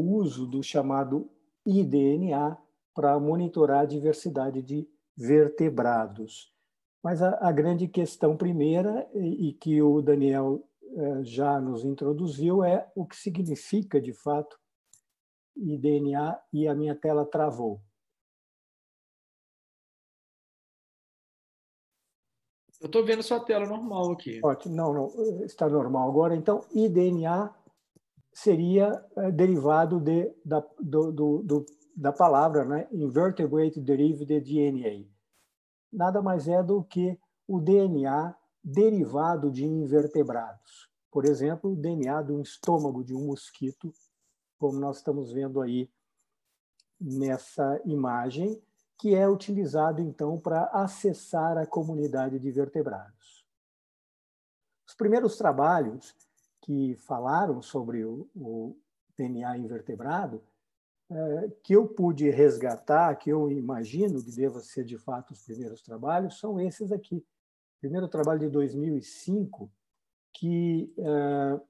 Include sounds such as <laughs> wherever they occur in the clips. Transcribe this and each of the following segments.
uso do chamado IDNA para monitorar a diversidade de vertebrados. Mas a, a grande questão primeira, e, e que o Daniel eh, já nos introduziu, é o que significa de fato IDNA e a minha tela travou. Eu estou vendo sua tela normal aqui. Ótimo, não, não, eh, está normal agora. Então, IDNA seria eh, derivado de, da, do, do, do, da palavra né? invertebrate derived DNA. Nada mais é do que o DNA derivado de invertebrados. Por exemplo, o DNA de um estômago de um mosquito, como nós estamos vendo aí nessa imagem, que é utilizado então para acessar a comunidade de vertebrados. Os primeiros trabalhos que falaram sobre o, o DNA invertebrado, é, que eu pude resgatar, que eu imagino que deva ser de fato os primeiros trabalhos, são esses aqui. O primeiro trabalho de 2005, que é,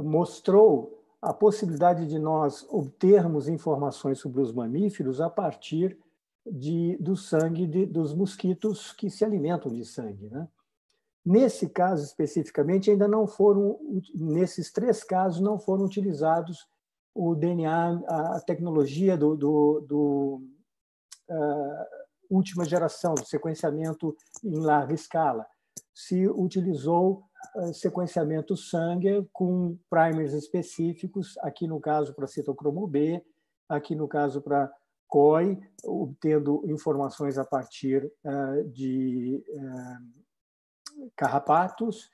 mostrou a possibilidade de nós obtermos informações sobre os mamíferos a partir de, do sangue de, dos mosquitos que se alimentam de sangue. Né? Nesse caso especificamente, ainda não foram, nesses três casos, não foram utilizados o DNA, a tecnologia do, do, do uh, última geração, do sequenciamento em larga escala. Se utilizou uh, sequenciamento sangue com primers específicos, aqui no caso para citocromo B, aqui no caso para COI, obtendo informações a partir uh, de carrapatos.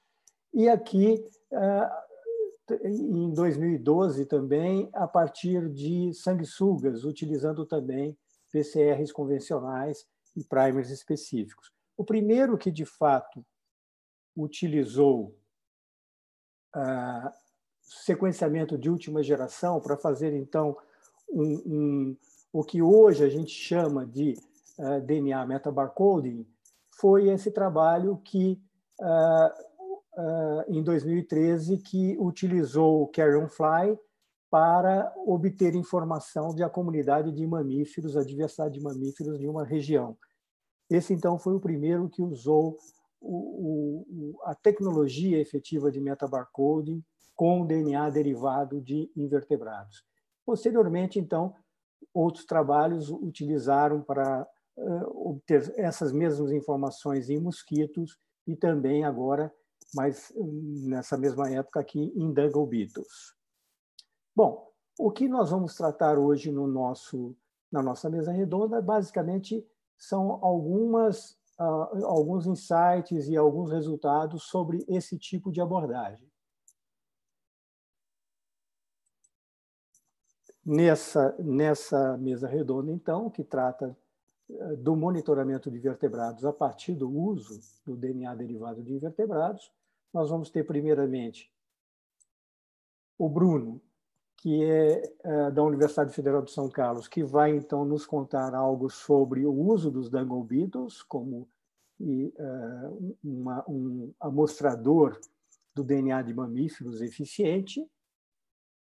E aqui, eh, em 2012 também, a partir de sanguessugas, utilizando também PCRs convencionais e primers específicos. O primeiro que, de fato, utilizou ah, sequenciamento de última geração para fazer, então, um, um, o que hoje a gente chama de ah, DNA metabarcoding, foi esse trabalho que ah, ah, em 2013 que utilizou o Carrion Fly para obter informação da comunidade de mamíferos, a diversidade de mamíferos de uma região. Esse, então, foi o primeiro que usou o, o, a tecnologia efetiva de metabarcoding com DNA derivado de invertebrados. Posteriormente, então, outros trabalhos utilizaram para uh, obter essas mesmas informações em mosquitos e também agora, mas hum, nessa mesma época aqui, em Dangobitos. Bom, o que nós vamos tratar hoje no nosso, na nossa mesa redonda, basicamente, são algumas, uh, alguns insights e alguns resultados sobre esse tipo de abordagem. Nessa, nessa mesa redonda, então, que trata do monitoramento de vertebrados a partir do uso do DNA derivado de invertebrados, nós vamos ter primeiramente o Bruno, que é, é da Universidade Federal de São Carlos, que vai então nos contar algo sobre o uso dos dungle beetles como e, uh, uma, um amostrador do DNA de mamíferos eficiente.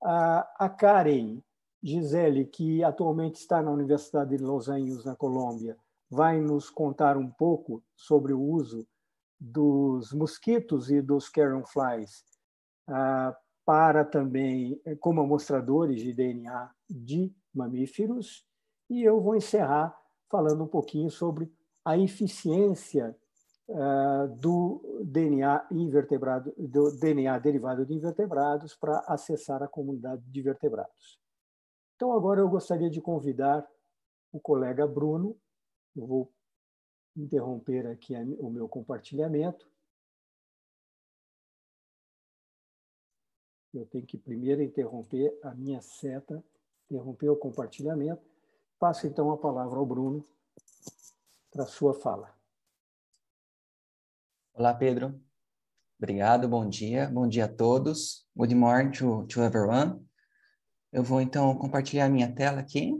A, a Karen Gisele, que atualmente está na Universidade de Los Angeles, na Colômbia, vai nos contar um pouco sobre o uso dos mosquitos e dos carrion flies ah, para também como amostradores de DNA de mamíferos. E eu vou encerrar falando um pouquinho sobre a eficiência ah, do DNA invertebrado, do DNA derivado de invertebrados para acessar a comunidade de vertebrados. Então, agora eu gostaria de convidar o colega Bruno, eu vou interromper aqui o meu compartilhamento. Eu tenho que primeiro interromper a minha seta, interromper o compartilhamento. Passo então a palavra ao Bruno para a sua fala. Olá, Pedro. Obrigado, bom dia. Bom dia a todos. Good morning to, to everyone. Eu vou então compartilhar a minha tela aqui.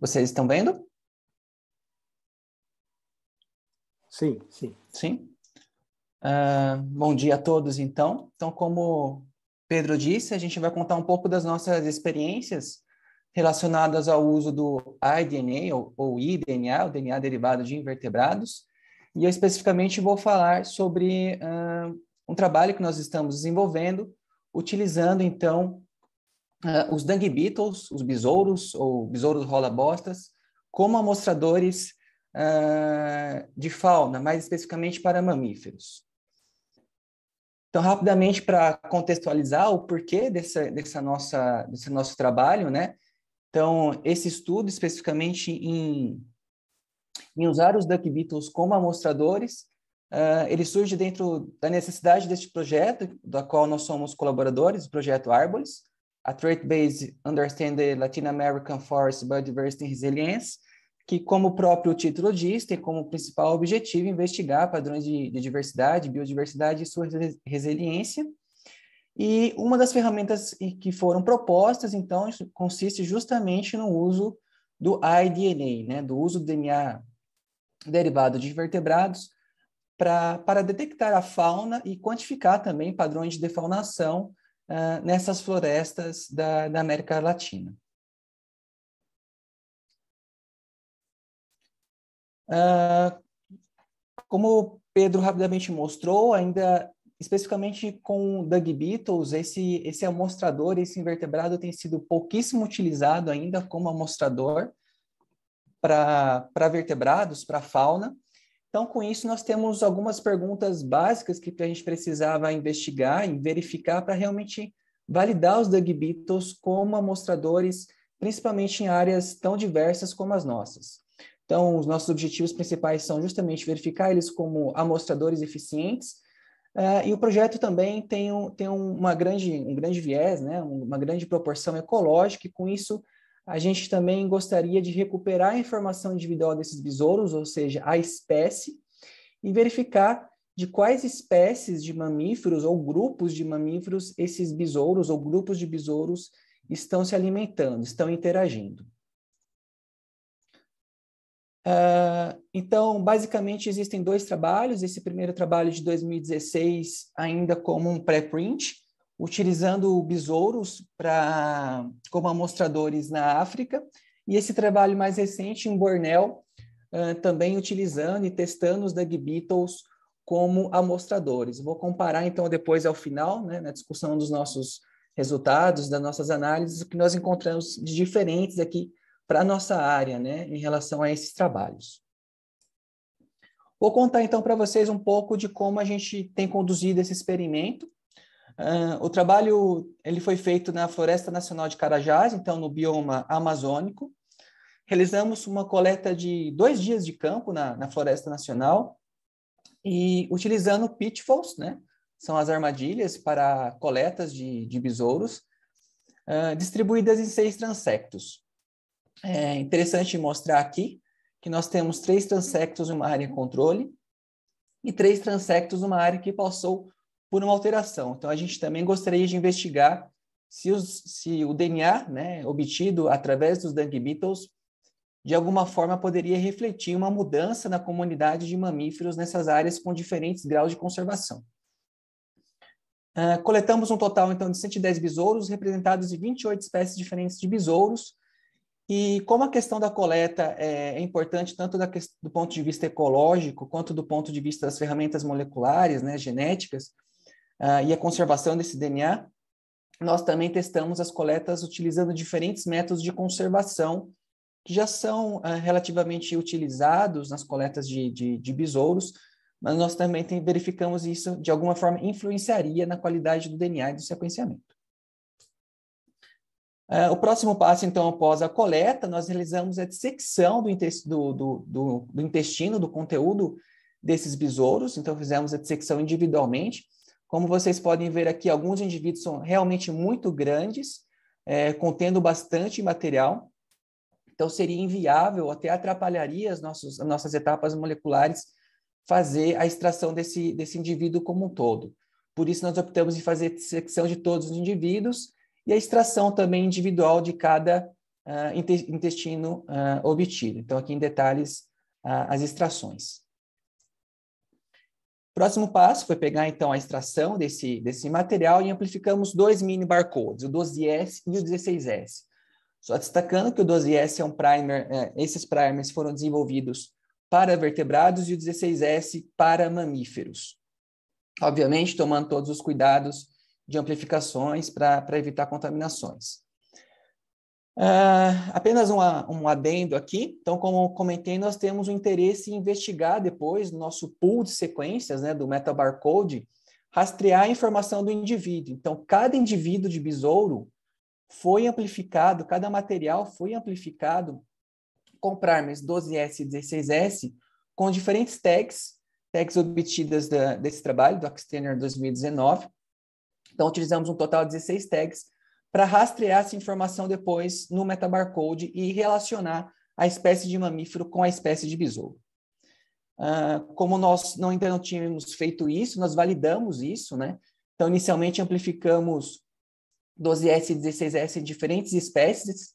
Vocês estão vendo? Sim, sim. Sim? Uh, bom dia a todos, então. Então, como Pedro disse, a gente vai contar um pouco das nossas experiências relacionadas ao uso do iDNA ou, ou iDNA, o DNA derivado de invertebrados. E eu especificamente vou falar sobre uh, um trabalho que nós estamos desenvolvendo, utilizando então uh, os dung beetles, os besouros ou besouros rola-bostas, como amostradores uh, de fauna, mais especificamente para mamíferos. Então, rapidamente, para contextualizar o porquê dessa, dessa nossa, desse nosso trabalho, né? Então, esse estudo especificamente em, em usar os Duck Beetles como amostradores, uh, ele surge dentro da necessidade deste projeto, da qual nós somos colaboradores, o projeto Árboles, a Threat Base Understand the Latin American Forest Biodiversity and Resilience, que, como o próprio título diz, tem como principal objetivo investigar padrões de, de diversidade, biodiversidade e sua resiliência, e uma das ferramentas que foram propostas, então, consiste justamente no uso do iDNA, né, do uso do DNA derivado de vertebrados, pra, para detectar a fauna e quantificar também padrões de defaunação uh, nessas florestas da, da América Latina. Uh, como o Pedro rapidamente mostrou, ainda especificamente com o Doug Beetles, esse, esse amostrador, esse invertebrado tem sido pouquíssimo utilizado ainda como amostrador para vertebrados, para fauna. Então, com isso, nós temos algumas perguntas básicas que a gente precisava investigar e verificar para realmente validar os Doug beetles como amostradores, principalmente em áreas tão diversas como as nossas. Então, os nossos objetivos principais são justamente verificar eles como amostradores eficientes é, e o projeto também tem, um, tem uma grande, um grande viés, né? uma grande proporção ecológica, e com isso a gente também gostaria de recuperar a informação individual desses besouros, ou seja, a espécie, e verificar de quais espécies de mamíferos ou grupos de mamíferos esses besouros ou grupos de besouros estão se alimentando, estão interagindo. Uh, então, basicamente, existem dois trabalhos. Esse primeiro trabalho de 2016, ainda como um pré-print, utilizando besouros pra, como amostradores na África. E esse trabalho mais recente, em Bornell, uh, ah, também utilizando e testando os Dug Beetles como amostradores. Vou comparar, então, depois ao final, né, na discussão dos nossos resultados, das nossas análises, o que nós encontramos de diferentes aqui para a nossa área, né, em relação a esses trabalhos. Vou contar então para vocês um pouco de como a gente tem conduzido esse experimento. Uh, o trabalho ele foi feito na Floresta Nacional de Carajás, então no bioma amazônico. Realizamos uma coleta de dois dias de campo na, na Floresta Nacional e utilizando pitfalls, né? São as armadilhas para coletas de, de besouros, uh, distribuídas em seis transectos é interessante mostrar aqui que nós temos três transectos em uma área em controle e três transectos em uma área que passou por uma alteração. Então, a gente também gostaria de investigar se, os, se o DNA né, obtido através dos dung beetles de alguma forma poderia refletir uma mudança na comunidade de mamíferos nessas áreas com diferentes graus de conservação. Uh, coletamos um total, então, de 110 besouros, representados em 28 espécies diferentes de besouros, e como a questão da coleta é, é importante tanto da, do ponto de vista ecológico quanto do ponto de vista das ferramentas moleculares, né, genéticas, uh, e a conservação desse DNA, nós também testamos as coletas utilizando diferentes métodos de conservação que já são uh, relativamente utilizados nas coletas de, de, de besouros, mas nós também tem, verificamos isso de alguma forma influenciaria na qualidade do DNA e do sequenciamento. Uh, o próximo passo, então, após a coleta, nós realizamos a dissecção do, do, do, do, intestino, do conteúdo desses besouros. Então, fizemos a dissecção individualmente. Como vocês podem ver aqui, alguns indivíduos são realmente muito grandes, é, contendo bastante material. Então, seria inviável, até atrapalharia as nossas, as nossas etapas moleculares, fazer a extração desse, desse indivíduo como um todo. Por isso, nós optamos em fazer dissecção de todos os indivíduos e a extração também individual de cada uh, intestino uh, obtido. Então, aqui em detalhes, uh, as extrações. Próximo passo foi pegar, então, a extração desse, desse material e amplificamos dois mini barcodes, o 12S e o 16S. Só destacando que o 12S é um primer, é, esses primers foram desenvolvidos para vertebrados e o 16S para mamíferos. Obviamente, tomando todos os cuidados de amplificações para evitar contaminações. Uh, apenas uma, um adendo aqui. Então, como comentei, nós temos o interesse em investigar depois no nosso pool de sequências né, do metabarcode, rastrear a informação do indivíduo. Então, cada indivíduo de besouro foi amplificado, cada material foi amplificado com primers 12S e 16S com diferentes tags, tags obtidas da, desse trabalho, do Oxtainer 2019, então, utilizamos um total de 16 tags para rastrear essa informação depois no metabarcode e relacionar a espécie de mamífero com a espécie de besouro. Uh, como nós não, ainda não tínhamos feito isso, nós validamos isso, né? Então, inicialmente amplificamos 12S e 16S em diferentes espécies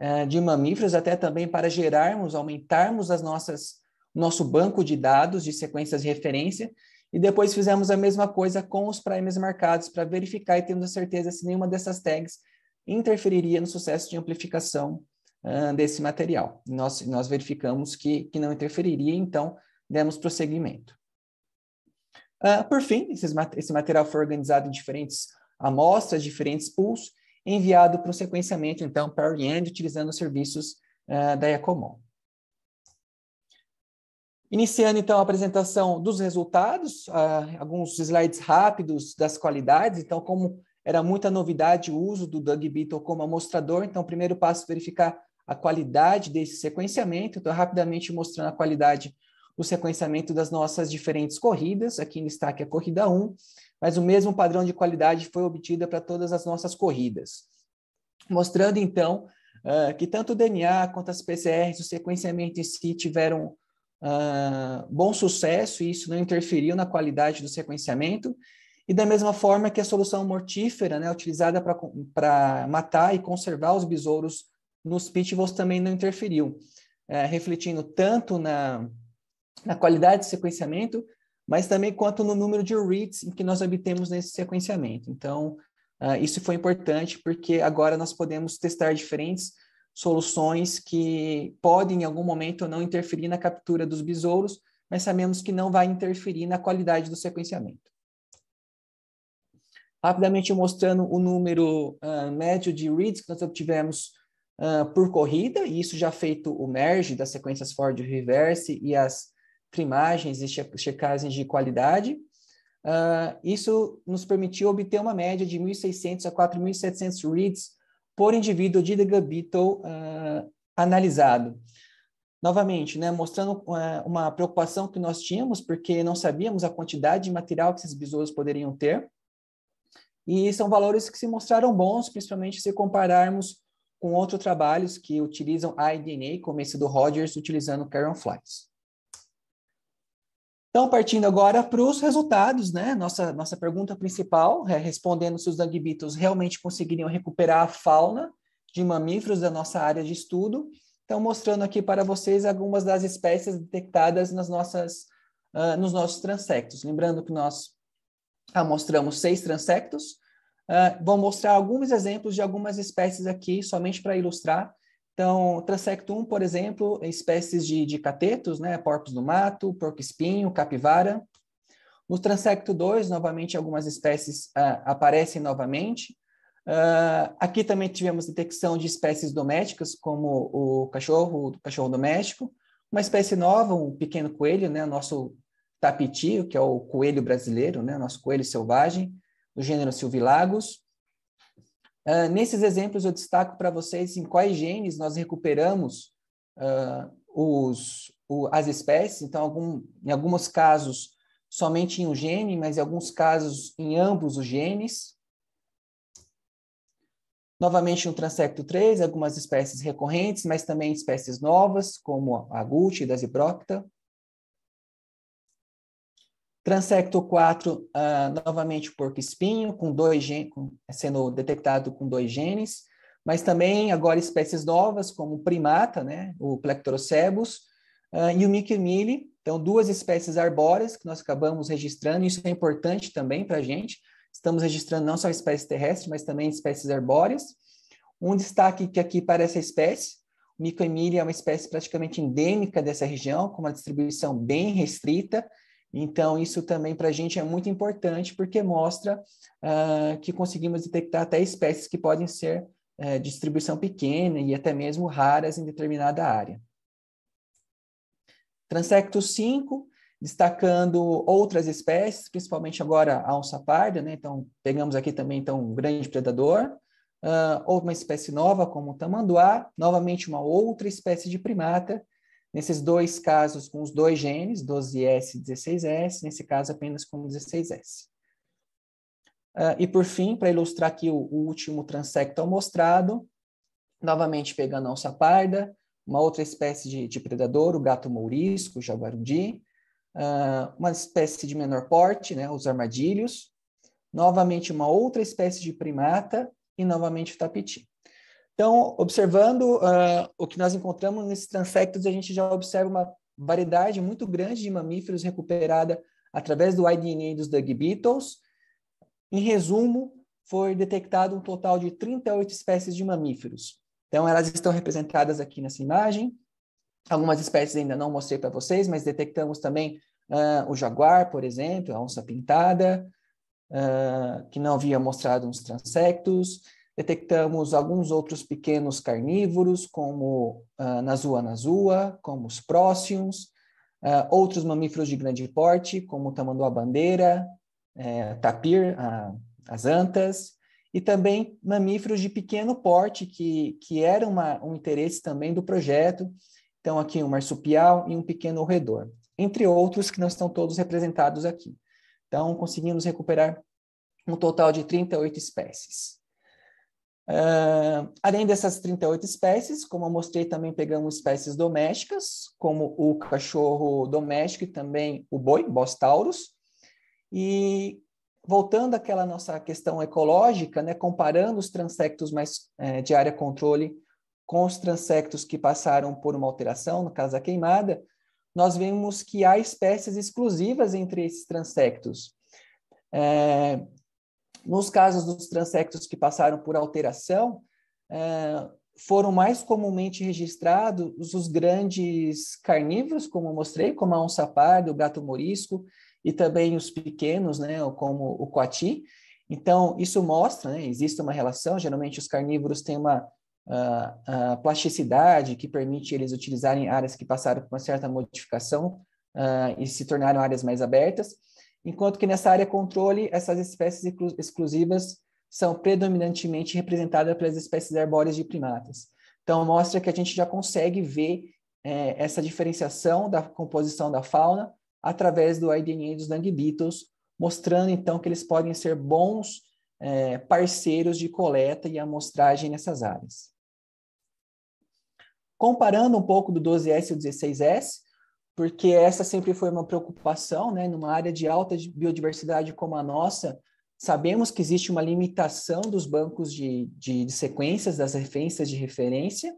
uh, de mamíferos, até também para gerarmos, aumentarmos as nossas nosso banco de dados de sequências de referência e depois fizemos a mesma coisa com os primes marcados para verificar e termos a certeza se nenhuma dessas tags interferiria no sucesso de amplificação uh, desse material. Nós, nós verificamos que, que não interferiria, então demos prosseguimento. Uh, por fim, esses, esse material foi organizado em diferentes amostras, diferentes pools, enviado para o sequenciamento, então, para o end utilizando os serviços uh, da Ecomon. Iniciando então a apresentação dos resultados, uh, alguns slides rápidos das qualidades. Então, como era muita novidade o uso do Doug Beetle como amostrador, então, o primeiro passo é verificar a qualidade desse sequenciamento. Então, rapidamente mostrando a qualidade do sequenciamento das nossas diferentes corridas. Aqui em destaque a corrida 1, mas o mesmo padrão de qualidade foi obtido para todas as nossas corridas. Mostrando então uh, que tanto o DNA quanto as PCRs, o sequenciamento em si tiveram uh, bom sucesso e isso não interferiu na qualidade do sequenciamento. E da mesma forma que a solução mortífera, né, utilizada para matar e conservar os besouros nos pitbulls também não interferiu, é, refletindo tanto na, na qualidade de sequenciamento, mas também quanto no número de reads que nós obtemos nesse sequenciamento. Então, uh, isso foi importante porque agora nós podemos testar diferentes soluções que podem, em algum momento, não interferir na captura dos besouros, mas sabemos que não vai interferir na qualidade do sequenciamento. Rapidamente mostrando o número uh, médio de reads que nós obtivemos uh, por corrida, e isso já feito o merge das sequências Ford Reverse e as primagens e che checagens de qualidade. Uh, isso nos permitiu obter uma média de 1.600 a 4.700 reads por indivíduo de The Beetle uh, analisado. Novamente, né, mostrando uma, ah, uma preocupação que nós tínhamos, porque não sabíamos a quantidade de material que esses besouros poderiam ter. E são valores que se mostraram bons, principalmente se compararmos com outros trabalhos que utilizam IDNA, como esse do Rogers utilizando Caron Flies. Então, partindo agora para os resultados, né? Nossa, nossa pergunta principal é respondendo se os zanguebitos realmente conseguiriam recuperar a fauna de mamíferos da nossa área de estudo. Então, mostrando aqui para vocês algumas das espécies detectadas nas nossas, uh, nos nossos transectos. Lembrando que nós mostramos seis transectos. Uh, vou mostrar alguns exemplos de algumas espécies aqui, somente para ilustrar. Então, transecto 1, por exemplo, é espécies de, de catetos, né? Porcos do mato, porco-espinho, capivara. No Transecto 2, novamente, algumas espécies ah, aparecem novamente. Ah, aqui também tivemos detecção de espécies domésticas, como o cachorro, o cachorro doméstico. Uma espécie nova, um pequeno coelho, né? Nosso tapitio, que é o coelho brasileiro, né? Nosso coelho selvagem, do gênero Silvilagos. Uh, nesses exemplos, eu destaco para vocês em quais genes nós recuperamos uh, os, o, as espécies. Então, algum, em alguns casos, somente em um gene, mas em alguns casos, em ambos os genes. Novamente, no transecto 3, algumas espécies recorrentes, mas também espécies novas, como a gúltida, a zibrópita. Transecto 4, uh, ah, novamente porco espinho, com dois sendo detectado com dois genes, mas também agora espécies novas, como primata, né, o Plectrocebus, uh, e o Miquimile, então duas espécies arbóreas que nós acabamos registrando, isso é importante também para a gente, estamos registrando não só espécies terrestres, mas também espécies arbóreas. Um destaque que aqui para essa espécie, o Miquimile é uma espécie praticamente endêmica dessa região, com uma distribuição bem restrita, então, isso também para a gente é muito importante, porque mostra uh, que conseguimos detectar até espécies que podem ser uh, distribuição pequena e até mesmo raras em determinada área. Transecto 5, destacando outras espécies, principalmente agora a onça parda, né? Então, pegamos aqui também então, um grande predador, uh, ah, ou uma espécie nova como o tamanduá, novamente uma outra espécie de primata, Nesses dois casos, com os dois genes, 12S e 16S, nesse caso apenas com 16S. Uh, ah, e por fim, para ilustrar aqui o, o último transecto mostrado novamente pegando a onça parda, uma outra espécie de, de predador, o gato mourisco, o jaguarundi, uh, uma espécie de menor porte, né, os armadilhos, novamente uma outra espécie de primata e novamente o tapiti. Então, observando uh, o que nós encontramos nesses transectos, a gente já observa uma variedade muito grande de mamíferos recuperada através do iDNA dos Doug Beetles. Em resumo, foi detectado um total de 38 espécies de mamíferos. Então, elas estão representadas aqui nessa imagem. Algumas espécies ainda não mostrei para vocês, mas detectamos também uh, o jaguar, por exemplo, a onça pintada, uh, que não havia mostrado uns transectos. Detectamos alguns outros pequenos carnívoros, como uh, ah, Nazua nazua, como os próximos, uh, outros mamíferos de grande porte, como tamanduá-bandeira, uh, eh, tapir, uh, as antas, e também mamíferos de pequeno porte, que, que era uma, um interesse também do projeto. Então, aqui um marsupial e um pequeno roedor, entre outros que não estão todos representados aqui. Então, conseguimos recuperar um total de 38 espécies. Uh, além dessas 38 espécies, como eu mostrei, também pegamos espécies domésticas, como o cachorro doméstico e também o boi, Bostaurus. E voltando àquela nossa questão ecológica, né, comparando os transectos mais é, de área controle com os transectos que passaram por uma alteração, no caso da queimada, nós vemos que há espécies exclusivas entre esses transectos. É, nos casos dos transectos que passaram por alteração, é, foram mais comumente registrados os grandes carnívoros, como mostrei, como a onça-parda, o gato morisco, e também os pequenos, né, como o coati. Então, isso mostra, né, existe uma relação, geralmente os carnívoros têm uma uh, uh, plasticidade que permite eles utilizarem áreas que passaram por uma certa modificação uh, e se tornaram áreas mais abertas enquanto que nessa área controle, essas espécies exclusivas são predominantemente representadas pelas espécies arbóreas de primatas. Então, mostra que a gente já consegue ver é, essa diferenciação da composição da fauna através do IDNA dos Beetles, mostrando, então, que eles podem ser bons é, parceiros de coleta e amostragem nessas áreas. Comparando um pouco do 12S e o 16S, porque essa sempre foi uma preocupação, né? Numa área de alta biodiversidade como a nossa, sabemos que existe uma limitação dos bancos de, de, de sequências, das referências de referência.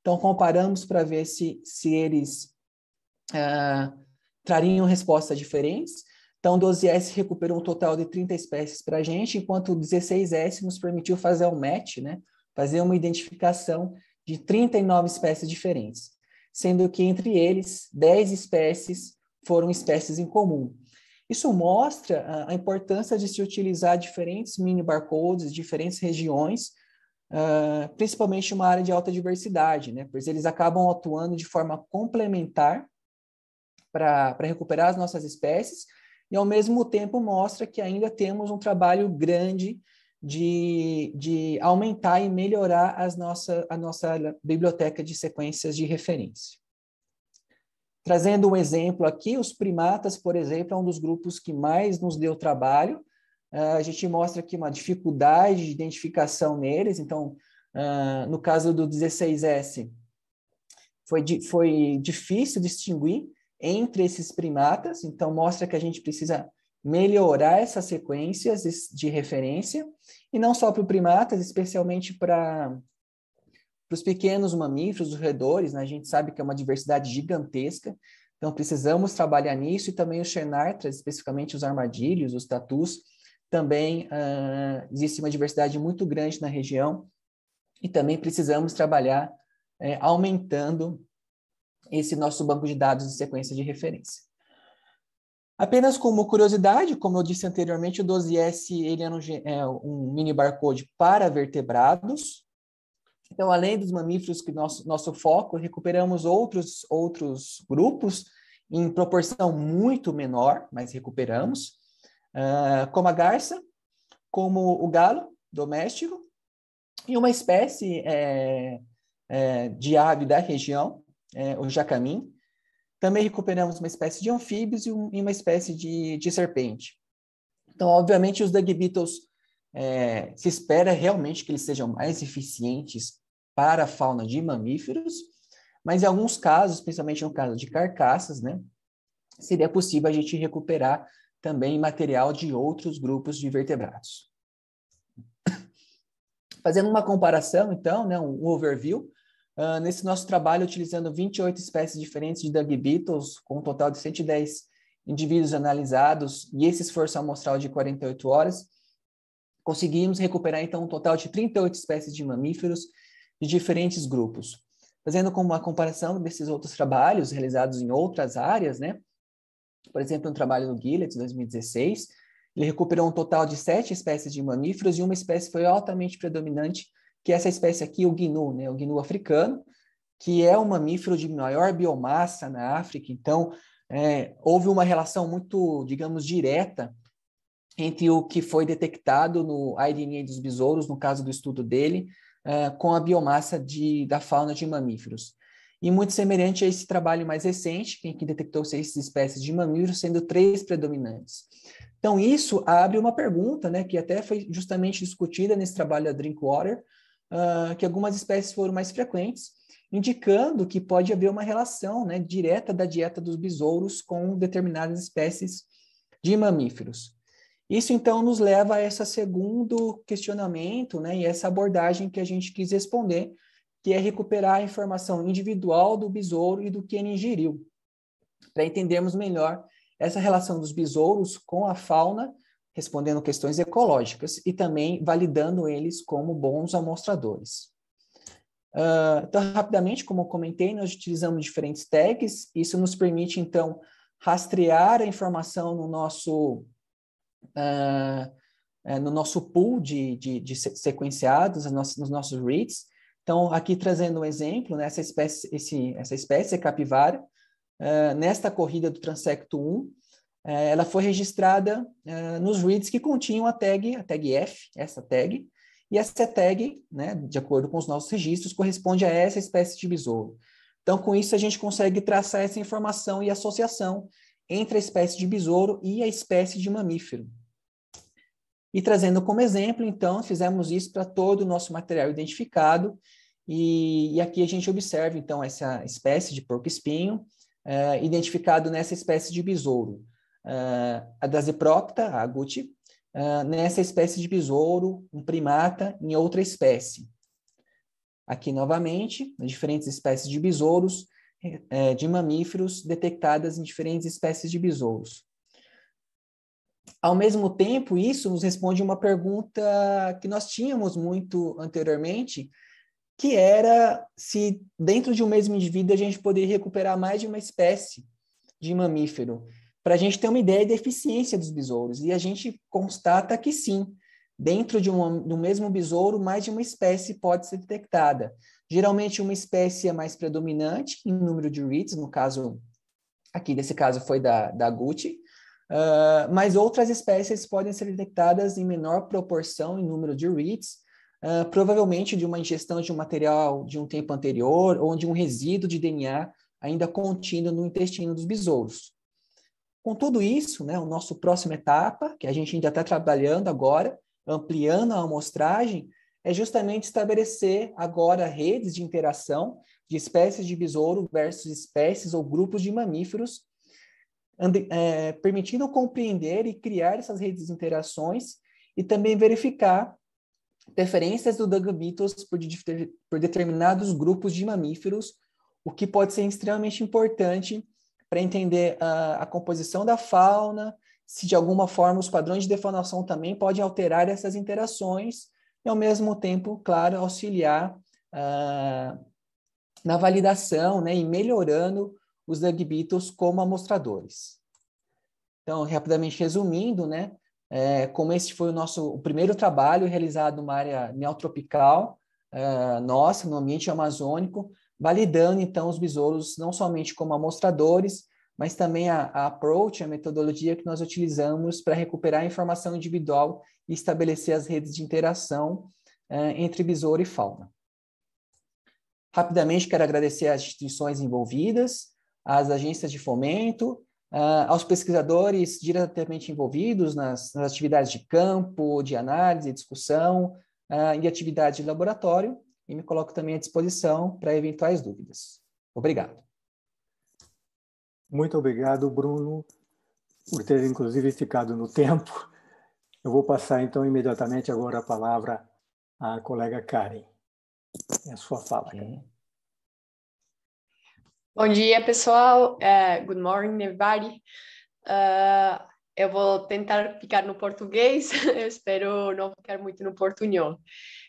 Então, comparamos para ver se, se eles ah, trariam respostas diferentes. Então, 12S recuperou um total de 30 espécies para a gente, enquanto 16S nos permitiu fazer um match, né? fazer uma identificação de 39 espécies diferentes sendo que entre eles 10 espécies foram espécies em comum. Isso mostra a importância de se utilizar diferentes mini barcodes, diferentes regiões, uh, principalmente uma área de alta diversidade, né? Pois eles acabam atuando de forma complementar para recuperar as nossas espécies e, ao mesmo tempo, mostra que ainda temos um trabalho grande de, de aumentar e melhorar as nossa, a nossa biblioteca de sequências de referência. Trazendo um exemplo aqui, os primatas, por exemplo, é um dos grupos que mais nos deu trabalho. Ah, a gente mostra aqui uma dificuldade de identificação neles. Então, ah, no caso do 16S, foi, foi difícil distinguir entre esses primatas. Então, mostra que a gente precisa melhorar essas sequências de referência, e não só para primatas, especialmente para os pequenos mamíferos, os roedores, né? a gente sabe que é uma diversidade gigantesca, então precisamos trabalhar nisso, e também os xenartras, especificamente os armadilhos, os tatus, também uh, existe uma diversidade muito grande na região, e também precisamos trabalhar eh, aumentando esse nosso banco de dados de sequência de referência. Apenas como curiosidade, como eu disse anteriormente, o 12S ele é um, é um mini barcode para vertebrados. Então, além dos mamíferos que nosso, nosso foco, recuperamos outros, outros grupos em proporção muito menor, mas recuperamos, uh, como a garça, como o galo doméstico, e uma espécie é, é, de ave da região, é, o jacamim, também recuperamos uma espécie de anfíbios e, um, e uma espécie de, de, serpente. Então, obviamente, os Dug Beetles é, se espera realmente que eles sejam mais eficientes para a fauna de mamíferos, mas em alguns casos, principalmente no caso de carcaças, né, seria possível a gente recuperar também material de outros grupos de vertebrados. <coughs> Fazendo uma comparação, então, né, um overview, uh, nesse nosso trabalho utilizando 28 espécies diferentes de Doug Beetles, com um total de 110 indivíduos analisados e esse esforço amostral de 48 horas, conseguimos recuperar então um total de 38 espécies de mamíferos de diferentes grupos. Fazendo como uma comparação desses outros trabalhos realizados em outras áreas, né? Por exemplo, um trabalho do Gillett, 2016, ele recuperou um total de sete espécies de mamíferos e uma espécie foi altamente predominante que é essa espécie aqui, o gnu, né? o gnu africano, que é um mamífero de maior biomassa na África. Então, é, houve uma relação muito, digamos, direta entre o que foi detectado no ADN dos besouros, no caso do estudo dele, é, com a biomassa de, da fauna de mamíferos. E muito semelhante a esse trabalho mais recente, em que detectou seis espécies de mamíferos, sendo três predominantes. Então, isso abre uma pergunta, né, que até foi justamente discutida nesse trabalho da Drinkwater, uh, que algumas espécies foram mais frequentes, indicando que pode haver uma relação né, direta da dieta dos besouros com determinadas espécies de mamíferos. Isso então nos leva a esse segundo questionamento né, e essa abordagem que a gente quis responder, que é recuperar a informação individual do besouro e do que ele ingeriu, para entendermos melhor essa relação dos besouros com a fauna respondendo questões ecológicas e também validando eles como bons amostradores. Uh, então, rapidamente, como eu comentei, nós utilizamos diferentes tags, isso nos permite, então, rastrear a informação no nosso, uh, no nosso pool de, de, de sequenciados, nos nossos reads. Então, aqui trazendo um exemplo, né, essa, espécie, esse, essa espécie é capivara, uh, nesta corrida do transecto 1, é, ela foi registrada é, nos reads que continham a tag, a tag F, essa tag, e essa tag, né, de acordo com os nossos registros, corresponde a essa espécie de besouro. Então, com isso, a gente consegue traçar essa informação e associação entre a espécie de besouro e a espécie de mamífero. E trazendo como exemplo, então, fizemos isso para todo o nosso material identificado, e, e, aqui a gente observa, então, essa espécie de porco-espinho, é, identificado nessa espécie de besouro. Ah, a Dazepropta, a agouti, ah, nessa espécie de besouro, um primata em outra espécie. Aqui, novamente, diferentes espécies de besouros, eh, de mamíferos detectadas em diferentes espécies de besouros. Ao mesmo tempo, isso nos responde uma pergunta que nós tínhamos muito anteriormente, que era se dentro de um mesmo indivíduo a gente poderia recuperar mais de uma espécie de mamífero para a gente ter uma ideia da eficiência dos besouros. E a gente constata que sim, dentro de um, do mesmo besouro, mais de uma espécie pode ser detectada. Geralmente, uma espécie é mais predominante em número de REITs, no caso, aqui nesse caso foi da, da Gucci, uh, mas outras espécies podem ser detectadas em menor proporção em número de REITs, uh, ah, provavelmente de uma ingestão de um material de um tempo anterior ou de um resíduo de DNA ainda contido no intestino dos besouros. Com tudo isso, né, o nosso próximo etapa, que a gente ainda está trabalhando agora, ampliando a amostragem, é justamente estabelecer agora redes de interação de espécies de besouro versus espécies ou grupos de mamíferos, é, permitindo compreender e criar essas redes de interações e também verificar preferências do dungamitos por, por determinados grupos de mamíferos, o que pode ser extremamente importante para entender a, a, composição da fauna, se de alguma forma os padrões de defaunação também podem alterar essas interações, e ao mesmo tempo, claro, auxiliar ah, na validação né, e melhorando os dug beetles como amostradores. Então, rapidamente resumindo, né, é, como esse foi o nosso o primeiro trabalho realizado numa área neotropical, uh, nossa, no ambiente amazônico, validando então os besouros não somente como amostradores, mas também a, a approach, a metodologia que nós utilizamos para recuperar a informação individual e estabelecer as redes de interação eh, entre besouro e fauna. Rapidamente, quero agradecer às instituições envolvidas, às agências de fomento, uh, aos pesquisadores diretamente envolvidos nas, nas, atividades de campo, de análise, discussão uh, e atividades de laboratório, e me coloco também à disposição para eventuais dúvidas. Obrigado. Muito obrigado, Bruno, por ter inclusive ficado no tempo. Eu vou passar então imediatamente agora a palavra à colega Karen. É a sua fala, Karen. Bom dia, pessoal. Uh, good morning, everybody. Uh, eu vou tentar ficar no português, <laughs> espero não ficar muito no portunhol.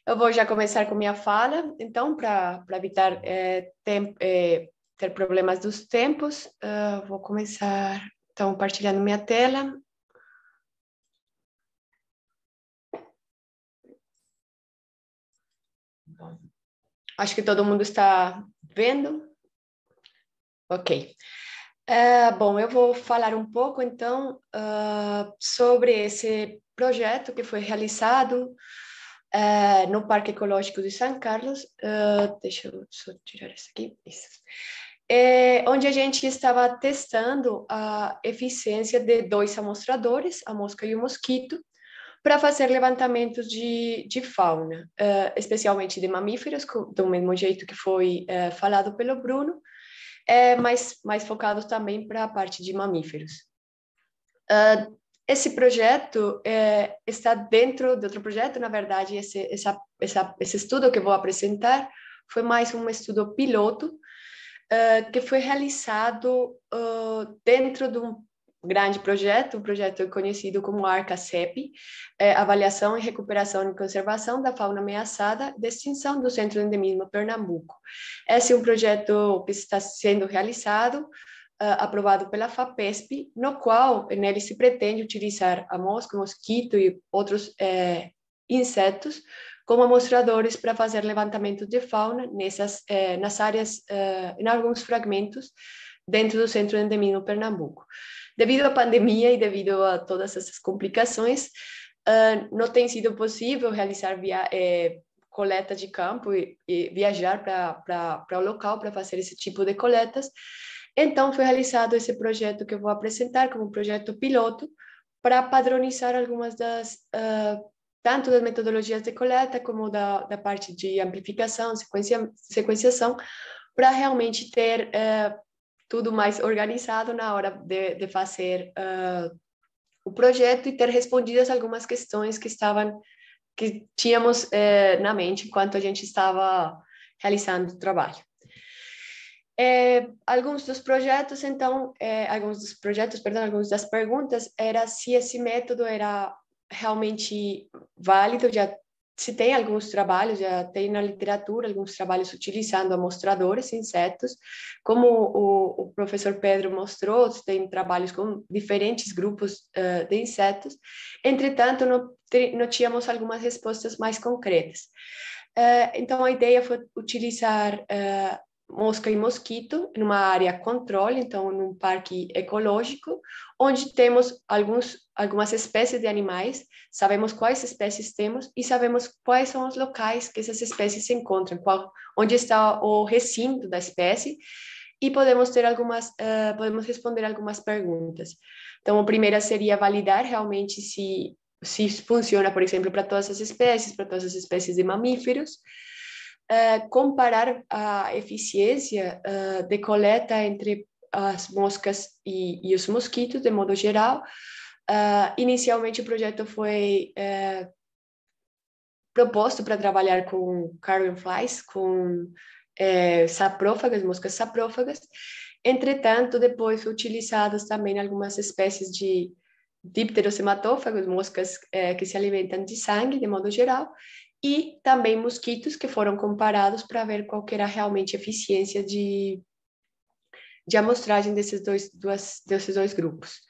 Eu vou já começar com minha fala, então, para evitar é, tem, é, ter problemas dos tempos, uh, vou começar, então, compartilhando minha tela. Acho que todo mundo está vendo. Ok. Uh, bom, eu vou falar um pouco, então, uh, sobre esse projeto que foi realizado Uh, no Parque Ecológico de São Carlos. Uh, deixa eu só tirar isso aqui. Isso. É, onde a gente estava testando a eficiência de dois amostradores, a mosca e o mosquito, para fazer levantamentos de, de fauna, uh, especialmente de mamíferos, do mesmo jeito que foi falado pelo Bruno, mas mais focado também para a parte de mamíferos. Uh, esse projeto é, está dentro de outro projeto, na verdade, esse, essa, essa, esse estudo que eu vou apresentar foi mais um estudo piloto uh, que foi realizado uh, dentro de um grande projeto, um projeto conhecido como ARCA-CEP, é, Avaliação e Recuperação e Conservação da Fauna Ameaçada de Extinção do Centro de Endemismo Pernambuco. Esse é um projeto que está sendo realizado eh, aprovado pela FAPESP, no qual nele né, se pretende utilizar a mosca, mosquito e outros eh, insetos como amostradores para fazer levantamento de fauna nessas, eh, nas áreas, em alguns fragmentos dentro do Centro Endemino Pernambuco. Devido à pandemia e devido a todas essas complicações, não tem sido possível realizar via, coleta de campo e, e viajar para o local para fazer esse tipo de coletas, então, foi realizado esse projeto que eu vou apresentar como um projeto piloto para padronizar algumas das, uh, tanto das metodologias de coleta como da, da parte de amplificação, sequencia, sequenciação, para realmente ter uh, tudo mais organizado na hora de, de fazer uh, o projeto e ter respondidas algumas questões que estavam que tínhamos eh, na mente enquanto a gente estava realizando o trabalho. É, alguns dos projetos, então, é, alguns dos projetos, perdão, algumas das perguntas era se esse método era realmente válido, já se tem alguns trabalhos, já tem na literatura alguns trabalhos utilizando amostradores, insetos, como o, o professor Pedro mostrou, tem trabalhos com diferentes grupos uh, de insetos, entretanto, não, não tínhamos algumas respostas mais concretas. Uh, então, a ideia foi utilizar uh, mosca e mosquito, numa área controle, então num parque ecológico, onde temos alguns, algumas espécies de animais, sabemos quais espécies temos e sabemos quais são os locais que essas espécies se encontram, qual, onde está o recinto da espécie, e podemos ter algumas, uh, podemos responder algumas perguntas. Então, a primeira seria validar realmente se se funciona, por exemplo, para todas as espécies, para todas as espécies de mamíferos uh, comparar a eficiência uh, de coleta entre as moscas e, e, os mosquitos, de modo geral. Uh, inicialmente, o projeto foi proposto para trabalhar com carrion flies, com saprófagas, moscas saprófagas. Entretanto, depois utilizadas também algumas espécies de dípteros hematófagos, moscas que se alimentam de sangue, de modo geral, e também mosquitos que foram comparados para ver qual era realmente a eficiência de, de amostragem desses dois, duas, desses dois grupos.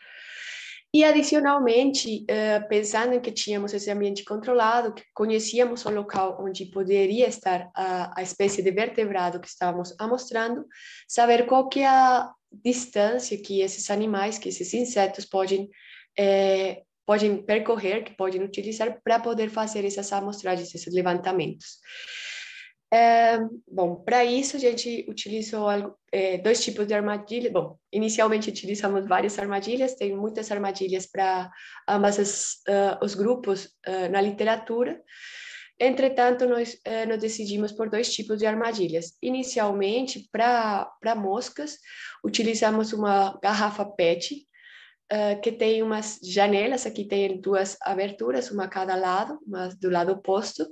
E, adicionalmente, eh, pensando em que tínhamos esse ambiente controlado, que conhecíamos o local onde poderia estar a, a espécie de vertebrado que estávamos amostrando, saber qual que é a distância que esses animais, que esses insetos podem eh, podem percorrer, que podem utilizar para poder fazer essas amostragens, esses levantamentos. É, bom, para isso a gente utilizou é, dois tipos de armadilhas. Bom, inicialmente utilizamos várias armadilhas, tem muitas armadilhas para ambas as, uh, os grupos uh, na literatura. Entretanto, nós, uh, eh, nós decidimos por dois tipos de armadilhas. Inicialmente, para moscas, utilizamos uma garrafa PET, uh, que tem umas janelas, aqui tem duas aberturas, uma a cada lado, mas do lado oposto,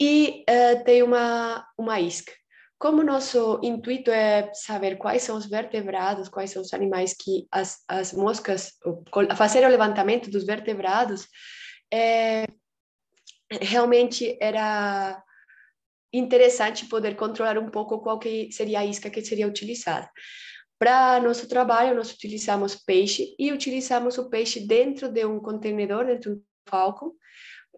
e uh, tem uma, uma isca. Como nosso intuito é saber quais são os vertebrados, quais são os animais que as, as moscas, fazer o levantamento dos vertebrados, é, realmente era interessante poder controlar um pouco qual que seria a isca que seria utilizada. Para nosso trabalho, nós utilizamos peixe e utilizamos o peixe dentro de um contenedor, dentro de um falcon,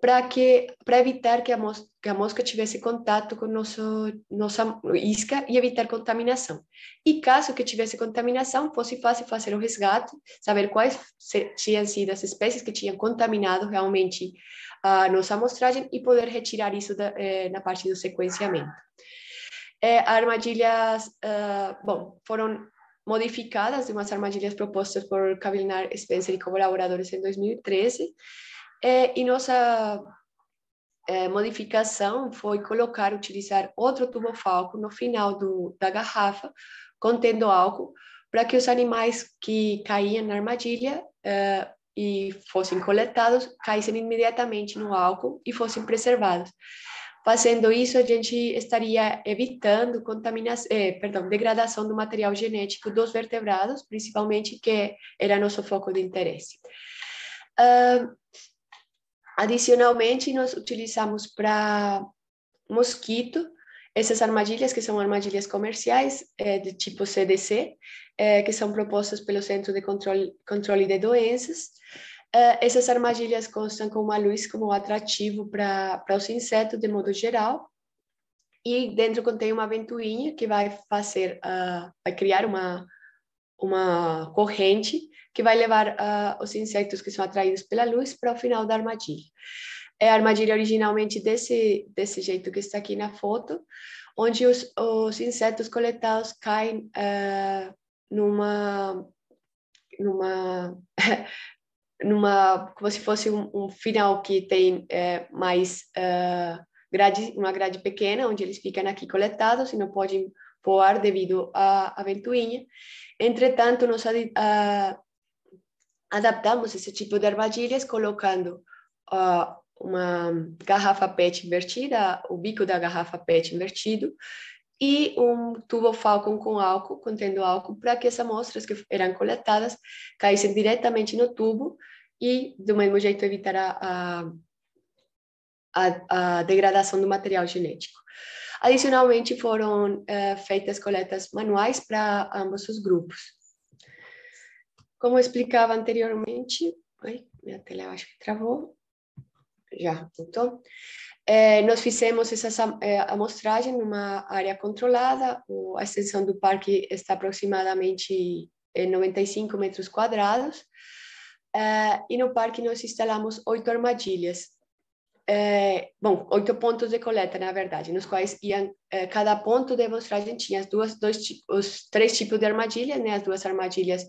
para que para evitar que a, mosca, que a mosca tivesse contato com nosso nossa isca e evitar contaminação. E caso que tivesse contaminação, fosse fácil fazer o resgate, saber quais tinham sido as espécies que tinham contaminado realmente a nossa amostragem e poder retirar isso da, eh, na parte do sequenciamento. Eh, armadilhas, uh, bom, foram modificadas de umas armadilhas propostas por Kavilnar, Spencer e colaboradores em 2013, é, e eh, nossa é, eh, modificação foi colocar, utilizar outro tubo falco no final do, da garrafa, contendo álcool, para que os animais que caíam na armadilha é, eh, e fossem coletados caíssem imediatamente no álcool e fossem preservados. Fazendo isso, a gente estaria evitando contaminação, eh, perdão, degradação do material genético dos vertebrados, principalmente que era nosso foco de interesse. Uh, adicionalmente, nós utilizamos para mosquito essas armadilhas, que são armadilhas comerciais eh, de tipo CDC, eh, que são propostas pelo Centro de Controle, Controle de Doenças. É, essas armadilhas constam com uma luz como atrativo para os insetos de modo geral. E dentro contém uma ventoinha que vai fazer, uh, vai criar uma, uma corrente que vai levar uh, os insetos que são atraídos pela luz para o final da armadilha. É a armadilha originalmente desse, desse jeito que está aqui na foto, onde os, os insetos coletados caem uh, numa numa <laughs> numa como se fosse um, um final que tem é, mais uh, grade, uma grade pequena, onde eles ficam aqui coletados e não podem voar devido à, à ventoinha. Entretanto, nós uh, ah, adaptamos esse tipo de armadilhas colocando uh, uma garrafa PET invertida, o bico da garrafa PET invertido, e um tubo Falcon com álcool, contendo álcool, para que as amostras que eram coletadas caíssem diretamente no tubo e, do mesmo jeito, evitar a, a, a degradação do material genético. Adicionalmente, foram uh, feitas coletas manuais para ambos os grupos. Como eu explicava anteriormente, ai, minha tela acho que travou, já voltou. É, nós fizemos essa é, amostragem numa área controlada, a extensão do parque está aproximadamente 95 metros quadrados, Uh, eh, e no parque nós instalamos oito armadilhas. Eh, bom, oito pontos de coleta, na verdade, nos quais iam, eh, cada ponto de amostragem tinha as duas, dois, os três tipos de armadilhas, né? As duas armadilhas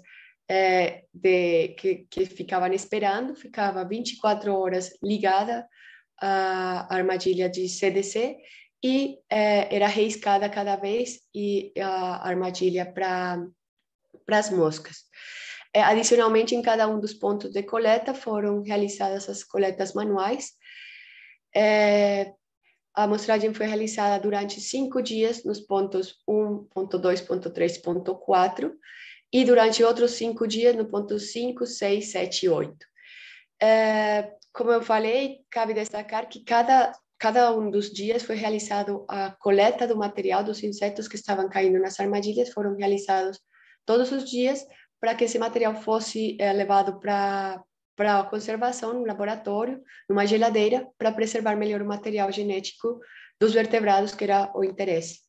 de, que, que ficavam esperando, ficava 24 horas ligada a armadilha de CDC e era reiscada cada vez e a armadilha para as moscas. É, adicionalmente, em cada um dos pontos de coleta foram realizadas as coletas manuais. É, a amostragem foi realizada durante cinco dias nos pontos 1, ponto 2, ponto 3, ponto 4 e durante outros cinco dias no ponto 5, 6, 7 e 8. É, como eu falei, cabe destacar que cada, cada um dos dias foi realizado a coleta do material dos insetos que estavam caindo nas armadilhas, foram realizados todos os dias para que esse material fosse é, levado para para conservação no laboratório, numa geladeira, para preservar melhor o material genético dos vertebrados, que era o interesse.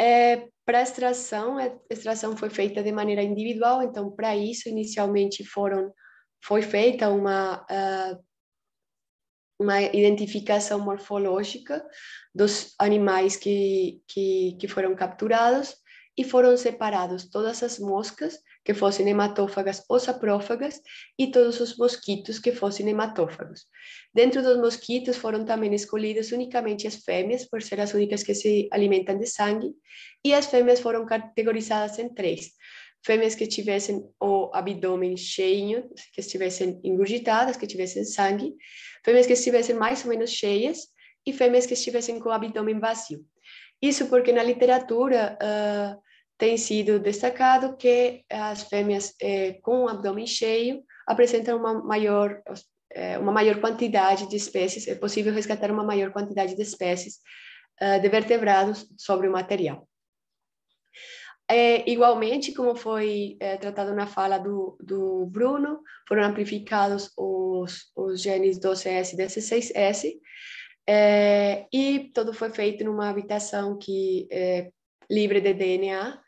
É, para extração, a é, extração foi feita de maneira individual, então para isso inicialmente foram foi feita uma uh, uma identificação morfológica dos animais que que, que foram capturados e foram separados todas as moscas que fossem hematófagas ou saprófagas e todos os mosquitos que fossem hematófagos. Dentro dos mosquitos foram também escolhidas unicamente as fêmeas, por ser as únicas que se alimentam de sangue, e as fêmeas foram categorizadas em três. Fêmeas que tivessem o abdômen cheio, que estivessem engurgitadas, que tivessem sangue, fêmeas que estivessem mais ou menos cheias e fêmeas que estivessem com o abdômen vazio. Isso porque na literatura uh, tem sido destacado que as fêmeas eh, com o abdômen cheio apresentam uma maior, eh, uma maior quantidade de espécies, é possível resgatar uma maior quantidade de espécies eh, de vertebrados sobre o material. É, igualmente, como foi é, tratado na fala do, do Bruno, foram amplificados os, os genes 12S e 16S, é, e tudo foi feito numa habitação que livre de DNA,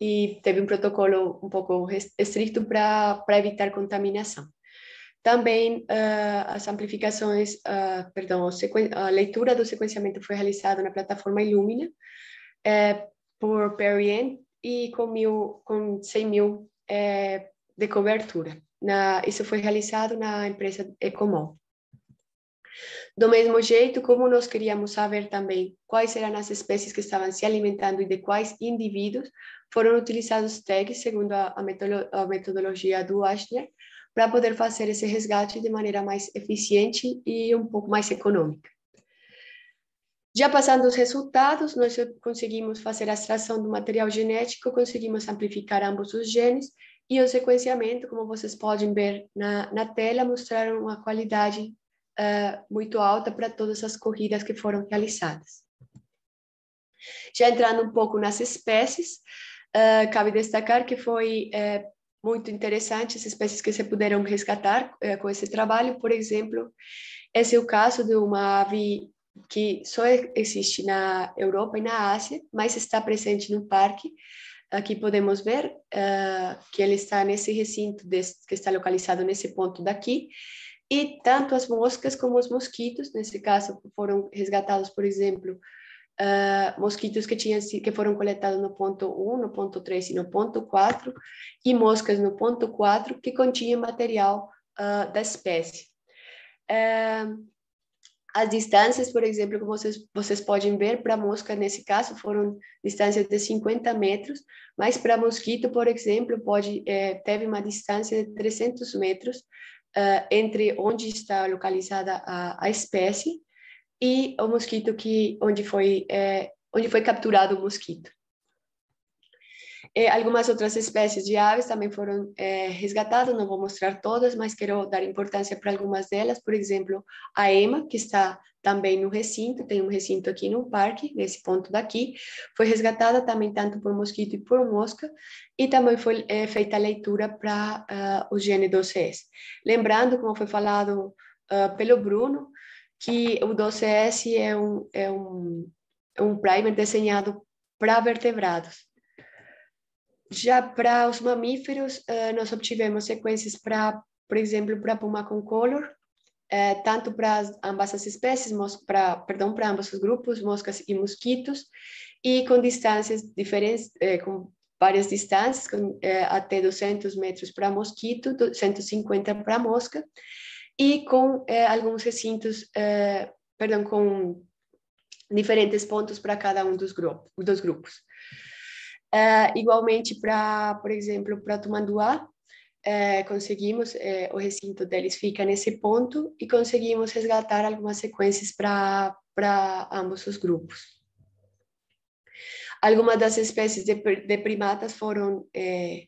e teve um protocolo um pouco estrito para evitar contaminação. Também uh, eh, as amplificações, uh, eh, perdão, eh, a leitura do sequenciamento foi realizada na plataforma Illumina eh, por Perrien e com, mil, com 100 mil de cobertura. Na, isso foi realizado na empresa Ecomol. Do mesmo jeito, como nós queríamos saber também quais eram as espécies que estavam se alimentando e de quais indivíduos, foram utilizados tags, segundo a, a metodologia do Ashner, para poder fazer esse resgate de maneira mais eficiente e um pouco mais econômica. Já passando os resultados, nós conseguimos fazer a extração do material genético, conseguimos amplificar ambos os genes e o sequenciamento, como vocês podem ver na, na tela, mostraram uma qualidade uh, muito alta para todas as corridas que foram realizadas. Já entrando um pouco nas espécies, uh, cabe destacar que foi eh, muito interessante as espécies que se puderam resgatar com esse trabalho. Por exemplo, esse é o caso de uma ave que só existe na Europa e na Ásia, mas está presente no parque. Aqui podemos ver uh, que ele está nesse recinto desse, que está localizado nesse ponto daqui. E tanto as moscas como os mosquitos, nesse caso, foram resgatados, por exemplo, uh, mosquitos que, tinham, que foram coletados no ponto 1, no ponto 3 e no ponto 4, e moscas no ponto 4 que continham material uh, da espécie. Uh, as distâncias, por exemplo, como vocês, vocês podem ver, para mosca, nesse caso, foram distâncias de 50 metros, mas para mosquito, por exemplo, pode, eh, teve uma distância de 300 metros, uh, entre onde está localizada a, a, espécie e o mosquito que onde foi é, onde foi capturado o mosquito. Eh, algumas outras espécies de aves também foram eh, resgatadas, não vou mostrar todas, mas quero dar importância para algumas delas, por exemplo, a ema, que está também no recinto, tem um recinto aqui no parque, nesse ponto daqui, foi resgatada também tanto por mosquito e por mosca, e também foi eh, feita a leitura para uh, o gene 12 CS. Lembrando, como foi falado uh, pelo Bruno, que o 12S é um, é um, um primer desenhado para vertebrados. Já para os mamíferos, eh, nós obtivemos sequências para, por exemplo, para puma com color, eh, tanto para ambas as espécies, para, perdão, para ambos os grupos, moscas e mosquitos, e com distâncias diferentes, eh, com várias distâncias, com, até 200 metros para mosquito, 150 para mosca, e com alguns recintos, perdão, com diferentes pontos para cada um dos, grupo, dos grupos. É, igualmente, para, por exemplo, para Tumanduá, é, conseguimos, é, o recinto deles fica nesse ponto e conseguimos resgatar algumas sequências para ambos os grupos. Algumas das espécies de, de primatas foram é,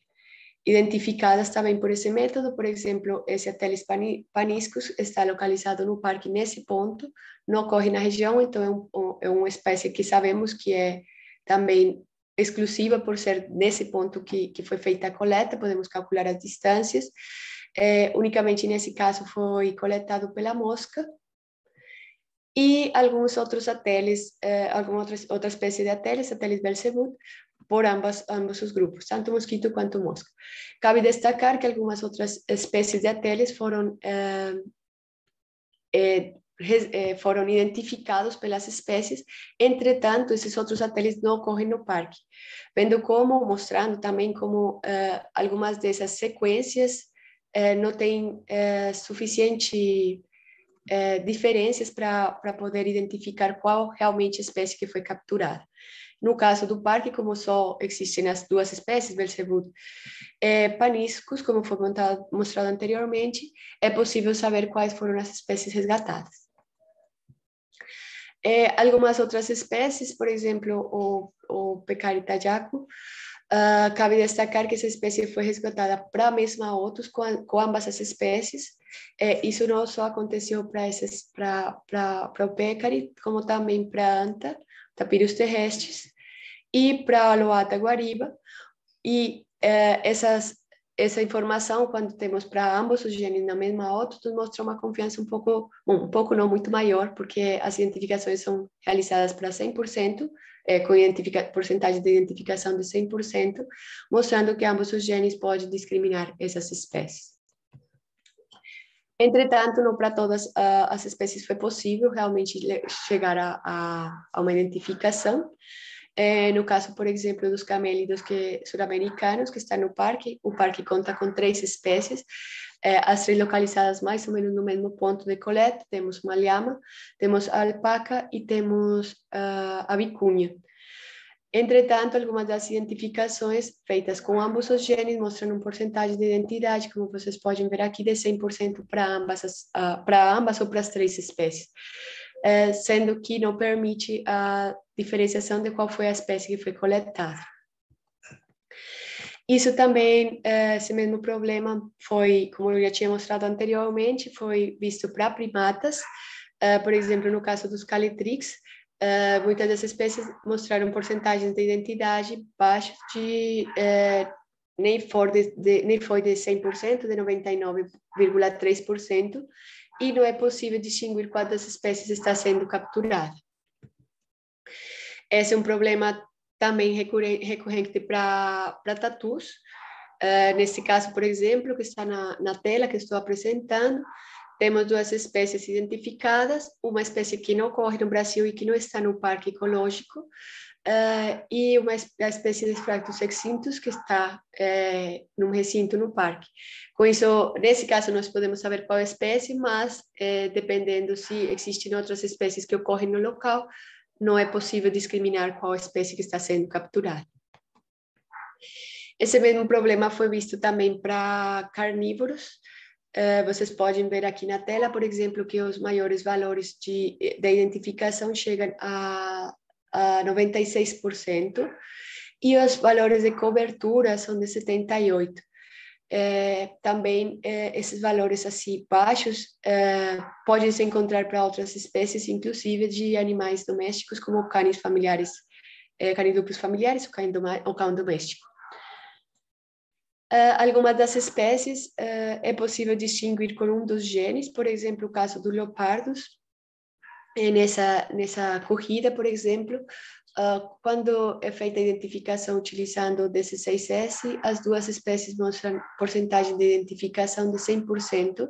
identificadas também por esse método, por exemplo, esse Atelis paniscus está localizado no parque nesse ponto, não ocorre na região, então é, um, é uma espécie que sabemos que é também exclusiva por ser nesse ponto que, que foi feita a coleta, podemos calcular as distâncias. É, unicamente nesse caso foi coletado pela mosca e alguns outros satélites, é, alguma outra, outra espécie de satélites, satélites Belzebut, por ambas, ambos os grupos, tanto mosquito quanto mosca. Cabe destacar que algumas outras espécies de ateles foram é, é, eh, foram identificados pelas espécies, entretanto, esses outros satélites não ocorrem no parque. Vendo como, mostrando também como uh, eh, algumas dessas sequências uh, eh, não têm uh, suficiente diferenças para poder identificar qual realmente espécie que foi capturada. No caso do parque, como só existem as duas espécies, Belzebut é, paniscos, como foi mostrado anteriormente, é possível saber quais foram as espécies resgatadas. É, algumas outras espécies, por exemplo, o, o pecari jacu, uh, ah, cabe destacar que essa espécie foi resgatada para a mesma outros com, a, com ambas as espécies. É, isso não só aconteceu para o pecari, como também para a anta, tapirus terrestres, e para a aloata guariba. E uh, essas essa informação, quando temos para ambos os genes na mesma nos mostra uma confiança um pouco, um pouco não muito maior, porque as identificações são realizadas para 100%, é, com porcentagem de identificação de 100%, mostrando que ambos os genes podem discriminar essas espécies. Entretanto, não para todas uh, as espécies foi possível realmente chegar a, a, a uma identificação, eh, no caso, por exemplo, dos camélidos que, sul-americanos que estão no parque, o parque conta com três espécies, eh, as três localizadas mais ou menos no mesmo ponto de coleta, temos uma temos a alpaca e temos uh, eh, a vicunha. Entretanto, algumas das identificações feitas com ambos os genes mostram um porcentagem de identidade, como vocês podem ver aqui, de 100% para ambas, as, uh, para ambas ou para as três espécies, sendo que não permite a diferenciação de qual foi a espécie que foi coletada. Isso também, esse eh, mesmo problema foi, como eu já tinha mostrado anteriormente, foi visto para primatas, eh, por exemplo, no caso dos calitrix, eh, muitas das espécies mostraram porcentagens de identidade baixas de nem, for de, de, nem foi de 100%, de 99,3%, e não é possível distinguir qual das espécies está sendo capturada. Esse é um problema também recorrente para tatus. Uh, eh, nesse caso, por exemplo, que está na, na tela que estou apresentando, temos duas espécies identificadas, uma espécie que não ocorre no Brasil e que não está no parque ecológico, uh, e uma a espécie de fractos extintos que está é, num recinto no parque. Com isso, nesse caso, nós podemos saber qual é espécie, mas é, dependendo se existem outras espécies que ocorrem no local, não é possível discriminar qual espécie que está sendo capturada. Esse mesmo problema foi visto também para carnívoros. Eh, vocês podem ver aqui na tela, por exemplo, que os maiores valores de, de identificação chegam a, a 96%, e os valores de cobertura são de 78% é, eh, também é, eh, esses valores assim baixos é, podem se encontrar para outras espécies, inclusive de animais domésticos, como cães familiares, é, eh, duplos familiares, o cão, cão doméstico. Uh, algumas das espécies uh, é possível distinguir com um dos genes, por exemplo, o caso do leopardos. nessa, nessa corrida, por exemplo, ah, quando é feita a identificação utilizando o dc s as duas espécies mostram porcentagem de identificação de 100%.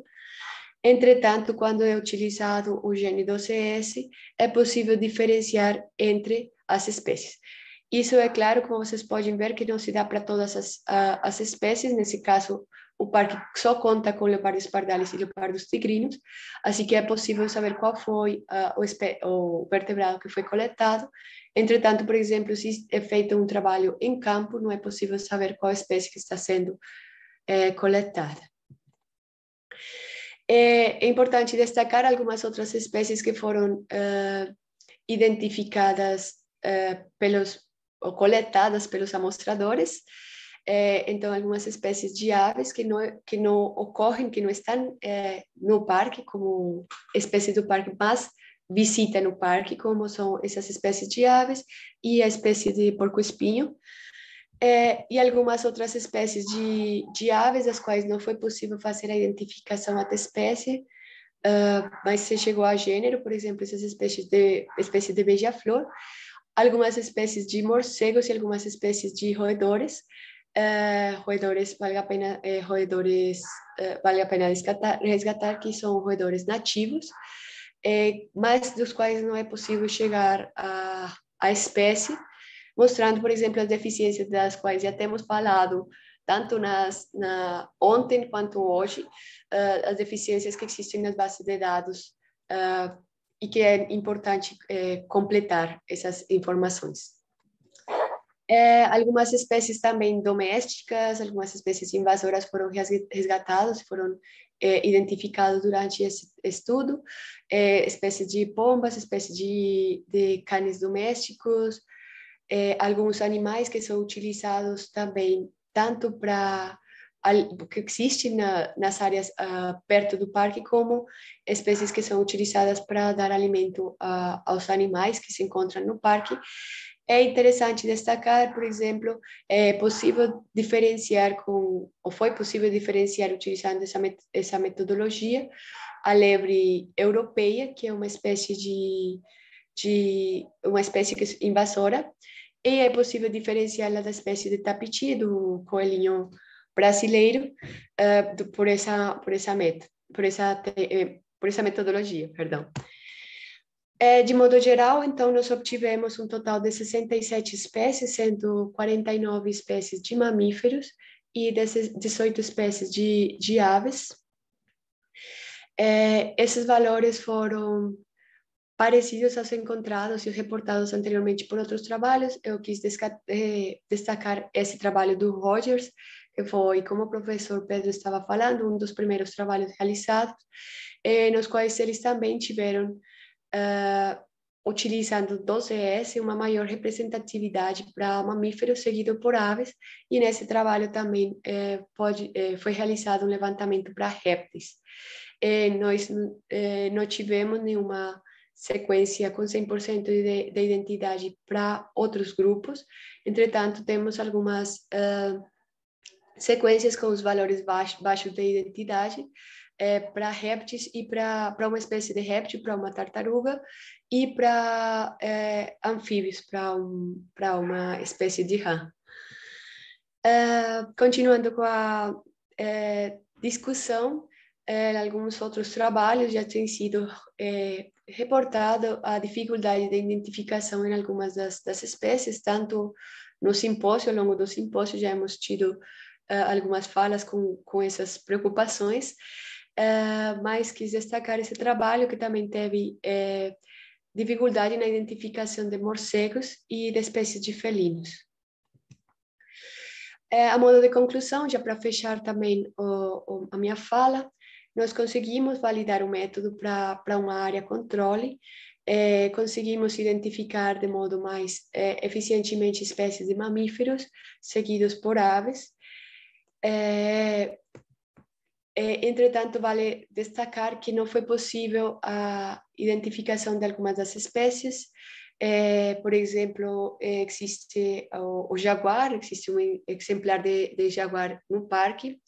Entretanto, quando é utilizado o gene 12S é possível diferenciar entre as espécies. Isso é claro, como vocês podem ver, que não se dá para todas as, uh, as espécies. Nesse caso, o parque só conta com leopardos pardales e leopardos tigrinos, assim que é possível saber qual foi uh, o, o vertebrado que foi coletado Entretanto, por exemplo, se é feito um trabalho em campo, não é possível saber qual espécie que está sendo é, coletada. É importante destacar algumas outras espécies que foram uh, identificadas uh, pelos ou coletadas pelos amostradores. É, então, algumas espécies de aves que não, é, que não ocorrem, que não estão é, no parque, como espécie do parque, mas visita no parque, como são essas espécies de aves e a espécie de porco-espinho, é, e algumas outras espécies de, de aves, as quais não foi possível fazer a identificação até espécie, uh, mas se chegou a gênero, por exemplo, essas espécies de, espécie de beija-flor, algumas espécies de morcegos e algumas espécies de roedores, uh, roedores vale a pena, eh, roedores, uh, eh, vale a pena resgatar, resgatar, que são roedores nativos, é, mas dos quais não é possível chegar à, à espécie, mostrando, por exemplo, as deficiências das quais já temos falado tanto nas, na, ontem quanto hoje, uh, as deficiências que existem nas bases de dados uh, e que é importante uh, completar essas informações. É, algumas espécies também domésticas, algumas espécies invasoras foram resgatadas, foram é, identificadas durante esse estudo, é, espécies de pombas, espécies de, de canes domésticos, é, alguns animais que são utilizados também tanto para que existem na, nas áreas uh, perto do parque, como espécies que são utilizadas para dar alimento uh, aos animais que se encontram no parque. É interessante destacar, por exemplo, é possível diferenciar com, ou foi possível diferenciar utilizando essa, met essa metodologia, a lebre europeia, que é uma espécie de, de uma espécie é invasora, e é possível diferenciá-la da espécie de tapiti, do coelhinho brasileiro, uh, do, por essa por essa met por essa eh, por essa metodologia, perdão. É, de modo geral, então, nós obtivemos um total de 67 espécies, sendo 49 espécies de mamíferos e 18 espécies de, de aves. É, esses valores foram parecidos aos encontrados e reportados anteriormente por outros trabalhos. Eu quis eh, destacar esse trabalho do Rogers, que foi, como o professor Pedro estava falando, um dos primeiros trabalhos realizados, eh, nos quais eles também tiveram uh, utilizando 12S, uma maior representatividade para mamíferos seguido por aves, e nesse trabalho também uh, pode, uh, foi realizado um levantamento para répteis. Eh, nós não tivemos nenhuma sequência com 100% de, de identidade para outros grupos, entretanto, temos algumas ah, sequências com os valores baixos baixo de identidade, é, para répteis e para uma espécie de réptil, para uma tartaruga, e para é, anfíbios, para um, uma espécie de rã. É, continuando com a é, discussão, é, alguns outros trabalhos já têm sido é, reportado a dificuldade de identificação em algumas das, das espécies, tanto no simpósio, ao longo do simpósio já hemos tido uh, algumas falas com, com essas preocupações, ah, mas quis destacar esse trabalho que também teve eh, dificuldade na identificação de morcegos e de espécies de felinos. É, a modo de conclusão, já para fechar também o, o, a minha fala, nós conseguimos validar o método para uma área controle, é, conseguimos identificar de modo mais é, eficientemente espécies de mamíferos, seguidos por aves, é, eh, entretanto, vale destacar que não foi possível a identificação de algumas das espécies. Eh, por exemplo, eh, existe o, jaguar, existe um exemplar de, de jaguar no parque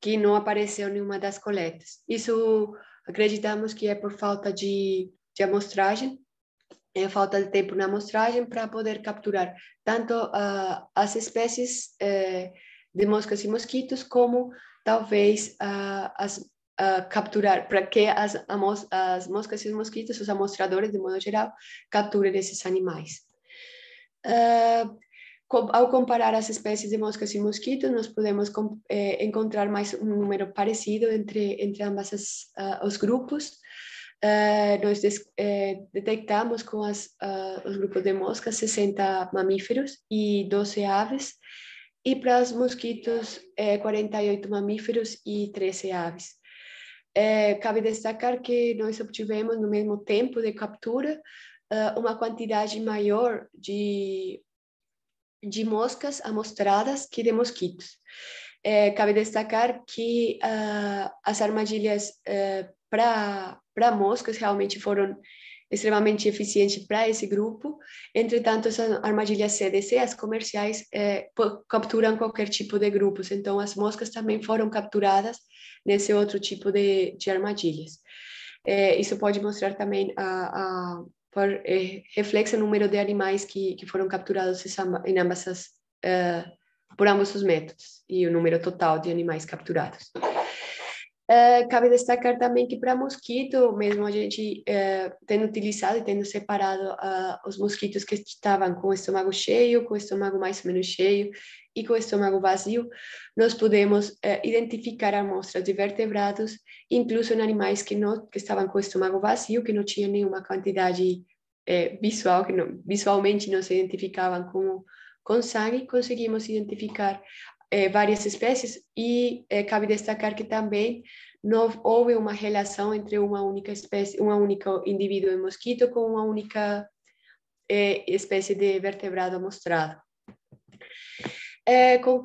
que não apareceu nenhuma das coletas. Isso acreditamos que é por falta de, de amostragem, é falta de tempo na amostragem para poder capturar tanto uh, as espécies uh, de moscas e mosquitos como talvez uh, as, uh, capturar, para que as, as moscas e os mosquitos, os amostradores, de modo geral, capturem esses animais. Uh, ao comparar as espécies de moscas e mosquitos, nós podemos eh, encontrar mais um número parecido entre, entre ambas as, uh, os grupos. Uh, nós des, eh, detectamos com as, uh, os grupos de moscas 60 mamíferos e 12 aves, e para os mosquitos, é, 48 mamíferos e 13 aves. É, cabe destacar que nós obtivemos, no mesmo tempo de captura, é, uma quantidade maior de, de moscas amostradas que de mosquitos. É, cabe destacar que uh, as armadilhas uh, é, para moscas realmente foram extremamente eficiente para esse grupo. Entretanto, as armadilhas CDC, as comerciais, é, capturam qualquer tipo de grupos. Então, as moscas também foram capturadas nesse outro tipo de, de armadilhas. É, isso pode mostrar também a, a por, é, reflexo no número de animais que, que foram capturados em ambas as, uh, por ambos os métodos e o número total de animais capturados. Eh, cabe destacar também que para mosquito, mesmo a gente uh, tendo utilizado e tendo separado uh, os mosquitos que estavam com o estômago cheio, com o estômago mais ou menos cheio e com o estômago vazio, nós podemos identificar amostras de vertebrados, incluso em animais que, não, que estavam com o estômago vazio, que não tinham nenhuma quantidade visual, que não, visualmente não se identificavam com, com sangue, conseguimos identificar eh, várias espécies e eh, cabe destacar que também não houve uma relação entre uma única espécie, um único indivíduo de mosquito com uma única eh, espécie de vertebrado mostrado. Com,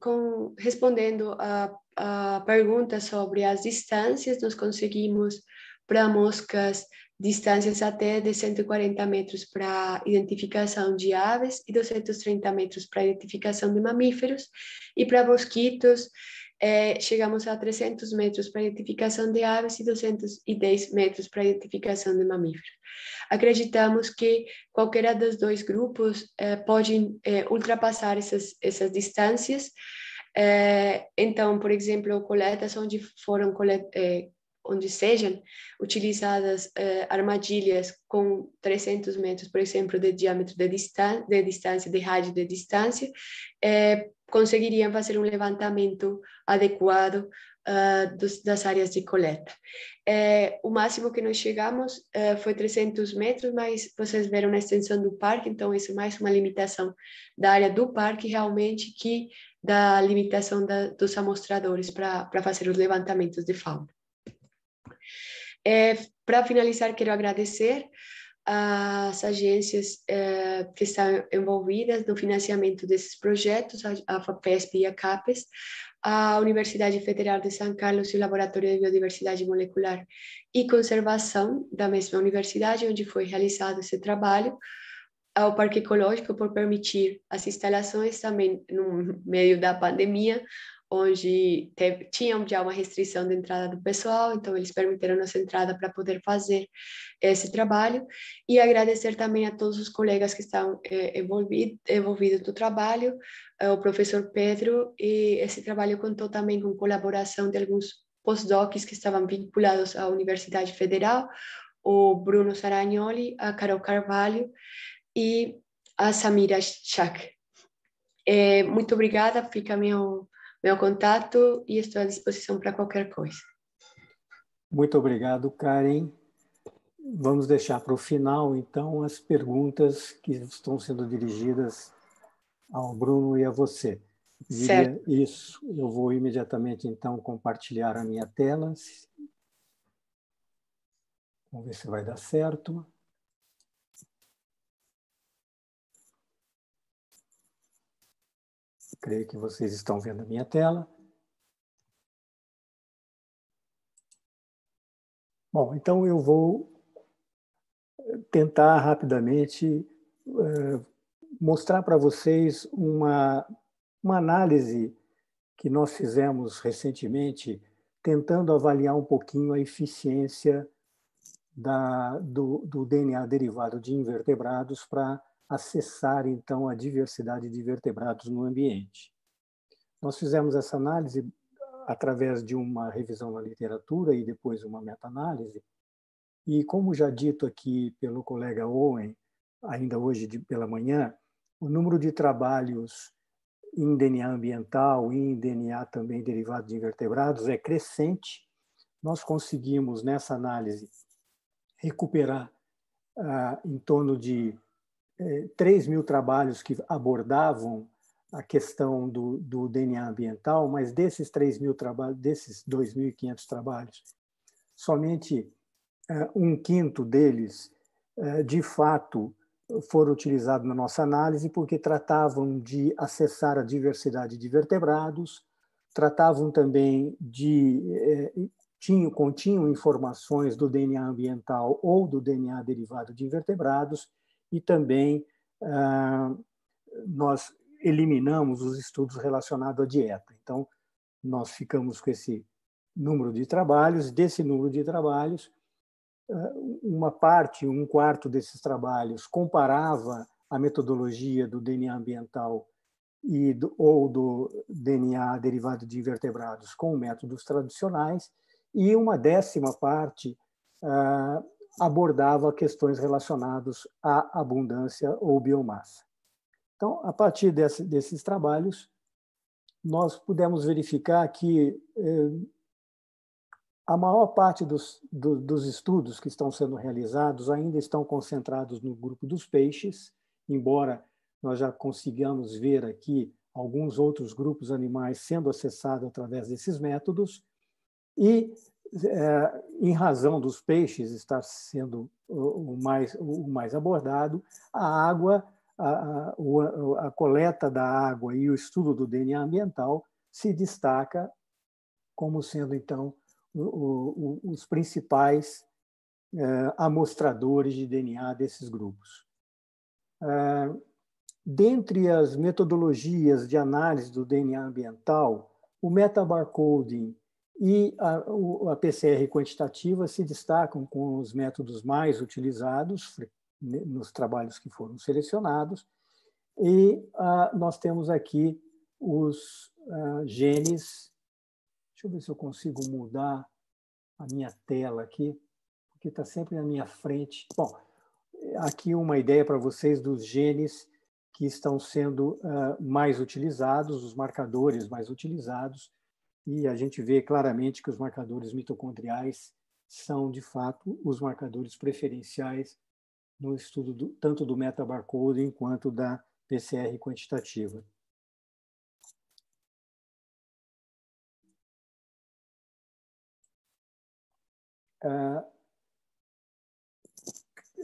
com, respondendo à pergunta sobre as distâncias, nós conseguimos para moscas, distâncias até de 140 metros para identificação de aves e 230 metros para identificação de mamíferos. E para mosquitos, é, chegamos a 300 metros para identificação de aves e 210 metros para identificação de mamíferos. Acreditamos que qualquer dos dois grupos eh, é, pode é, ultrapassar essas, essas distâncias. então, por exemplo, coletas onde foram colet onde sejam utilizadas eh, armadilhas com 300 metros, por exemplo, de diâmetro de, distan de distância, de rádio de distância, eh, conseguiriam fazer um levantamento adequado uh, dos, das áreas de coleta. Eh, o máximo que nós chegamos uh, foi 300 metros, mas vocês viram na extensão do parque, então isso é mais uma limitação da área do parque realmente que da limitação da, dos amostradores para fazer os levantamentos de fauna. É, Para finalizar, quero agradecer às agências é, que estão envolvidas no financiamento desses projetos, a FAPESP e a CAPES, a Universidade Federal de São Carlos e o Laboratório de Biodiversidade Molecular e Conservação da mesma universidade, onde foi realizado esse trabalho, ao Parque Ecológico por permitir as instalações também no meio da pandemia, onde teve, tinham já uma restrição de entrada do pessoal, então eles permitiram nossa entrada para poder fazer esse trabalho. E agradecer também a todos os colegas que estão eh, envolvidos do trabalho, eh, o professor Pedro, e esse trabalho contou também com colaboração de alguns postdocs que estavam vinculados à Universidade Federal, o Bruno Saragnoli, a Carol Carvalho e a Samira Chak. Eh, muito obrigada, fica meu meu contato e estou à disposição para qualquer coisa. Muito obrigado, Karen. Vamos deixar para o final, então, as perguntas que estão sendo dirigidas ao Bruno e a você. Diria isso, eu vou imediatamente, então, compartilhar a minha tela. Vamos ver se vai dar certo. Creio que vocês estão vendo a minha tela. Bom, então eu vou eh, tentar rapidamente eh, mostrar para vocês uma, uma análise que nós fizemos recentemente, tentando avaliar um pouquinho a eficiência da, do, do DNA derivado de invertebrados para acessar, então, a diversidade de vertebrados no ambiente. Nós fizemos essa análise através de uma revisão na literatura e depois uma meta-análise. E, como já dito aqui pelo colega Owen, ainda hoje de, pela manhã, o número de trabalhos em DNA ambiental e em DNA também derivado de invertebrados é crescente. Nós conseguimos, nessa análise, recuperar ah, em torno de 3 é, mil trabalhos que abordavam a questão do, do DNA ambiental, mas desses 3 mil trabalhos, desses 2.500 trabalhos, somente é, um quinto deles, é, de fato, foram utilizados na nossa análise porque tratavam de acessar a diversidade de vertebrados, tratavam também de tinham, continham informações do DNA ambiental ou do DNA derivado de invertebrados e também ah, nós eliminamos os estudos relacionados à dieta. Então, nós ficamos com esse número de trabalhos, desse número de trabalhos, ah, uma parte, um quarto desses trabalhos comparava a metodologia do DNA ambiental e do, ou do DNA derivado de invertebrados com métodos tradicionais, e uma décima parte ah, abordava questões relacionadas à abundância ou biomassa. Então, a partir desse, desses trabalhos, nós pudemos verificar que eh, a maior parte dos, do, dos estudos que estão sendo realizados ainda estão concentrados no grupo dos peixes, embora nós já consigamos ver aqui alguns outros grupos animais sendo acessados através desses métodos, e é, em razão dos peixes estar sendo o mais, o mais abordado, a água, a, a, a coleta da água e o estudo do DNA ambiental se destaca como sendo, então, o, o, os principais é, amostradores de DNA desses grupos. É, dentre as metodologias de análise do DNA ambiental, o metabarcoding e a, a PCR quantitativa se destacam com os métodos mais utilizados né, nos trabalhos que foram selecionados, e ah, nós temos aqui os ah, genes. Deixa eu ver se eu consigo mudar a minha tela aqui, porque está sempre na minha frente. Bom, aqui uma ideia para vocês dos genes que estão sendo ah, mais utilizados, os marcadores mais utilizados e a gente vê claramente que os marcadores mitocondriais são, de fato, os marcadores preferenciais no estudo do, tanto do metabarcoding quanto da PCR quantitativa. Ah,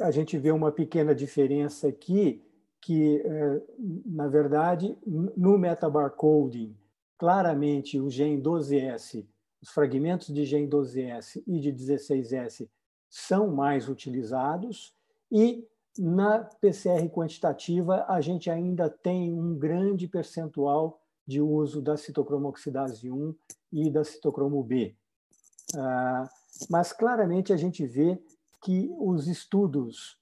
a gente vê uma pequena diferença aqui, que, eh, na verdade, no metabarcoding, claramente o gen 12S, os fragmentos de gen 12S e de 16S são mais utilizados e na PCR quantitativa a gente ainda tem um grande percentual de uso da citocromo oxidase 1 e da citocromo B. Ah, mas claramente a gente vê que os estudos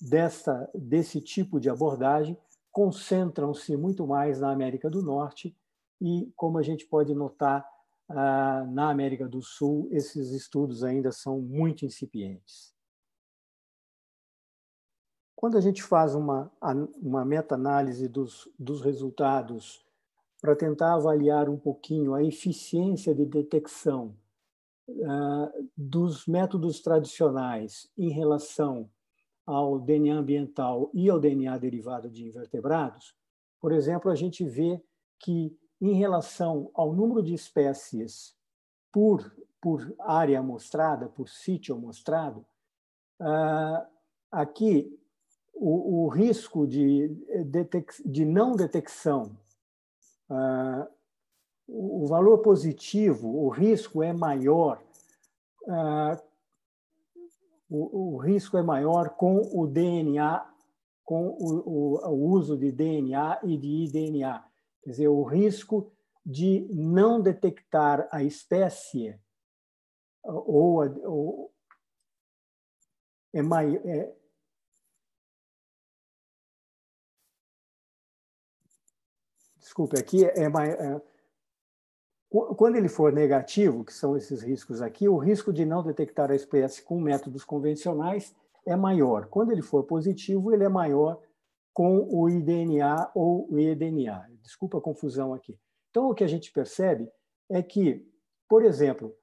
dessa, desse tipo de abordagem concentram-se muito mais na América do Norte e, como a gente pode notar, ah, na América do Sul, esses estudos ainda são muito incipientes. Quando a gente faz uma, uma meta-análise dos, dos resultados para tentar avaliar um pouquinho a eficiência de detecção uh, dos métodos tradicionais em relação ao DNA ambiental e ao DNA derivado de invertebrados, por exemplo, a gente vê que em relação ao número de espécies por, por área mostrada por sítio mostrado uh, aqui o, o, risco de, de não detecção, uh, o valor positivo, o risco é maior, uh, o, o, risco é maior com o DNA, com o, o, o uso de DNA e de iDNA. Quer dizer, o risco de não detectar a espécie uh, ou, a, ou é, maior, é, desculpe, aqui é, é, quando ele for negativo, que são esses riscos aqui, o risco de não detectar a espécie com métodos convencionais é maior. Quando ele for positivo, ele é maior com o IDNA ou o EDNA. Desculpa a confusão aqui. Então, o que a gente percebe é que, por exemplo,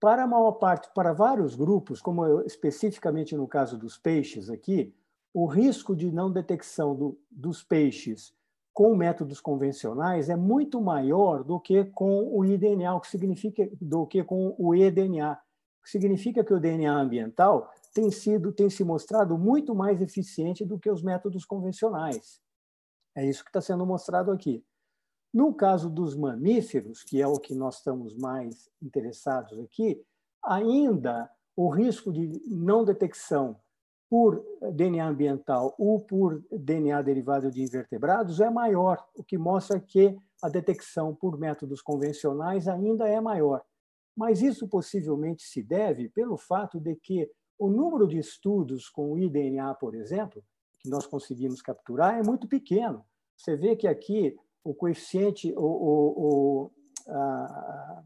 para a maior parte, para vários grupos, como eu, especificamente no caso dos peixes aqui, o risco de não detecção do, dos peixes com métodos convencionais é muito maior do que com o IDNA, o que significa do que com o eDNA, o que significa que o DNA ambiental tem sido tem se mostrado muito mais eficiente do que os métodos convencionais. É isso que está sendo mostrado aqui. No caso dos mamíferos, que é o que nós estamos mais interessados aqui, ainda o risco de não detecção por DNA ambiental ou por DNA derivado de invertebrados é maior, o que mostra que a detecção por métodos convencionais ainda é maior. Mas isso possivelmente se deve pelo fato de que o número de estudos com o iDNA, por exemplo, que nós conseguimos capturar, é muito pequeno. Você vê que aqui o coeficiente, o, o, o a,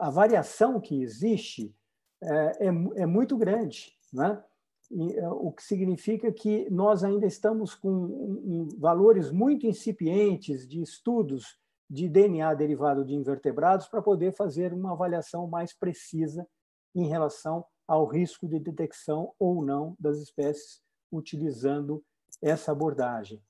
a, variação que existe é, é, é muito grande, né? E, é, o que significa que nós ainda estamos com um, um, valores muito incipientes de estudos de DNA derivado de invertebrados para poder fazer uma avaliação mais precisa em relação ao risco de detecção ou não das espécies utilizando essa abordagem.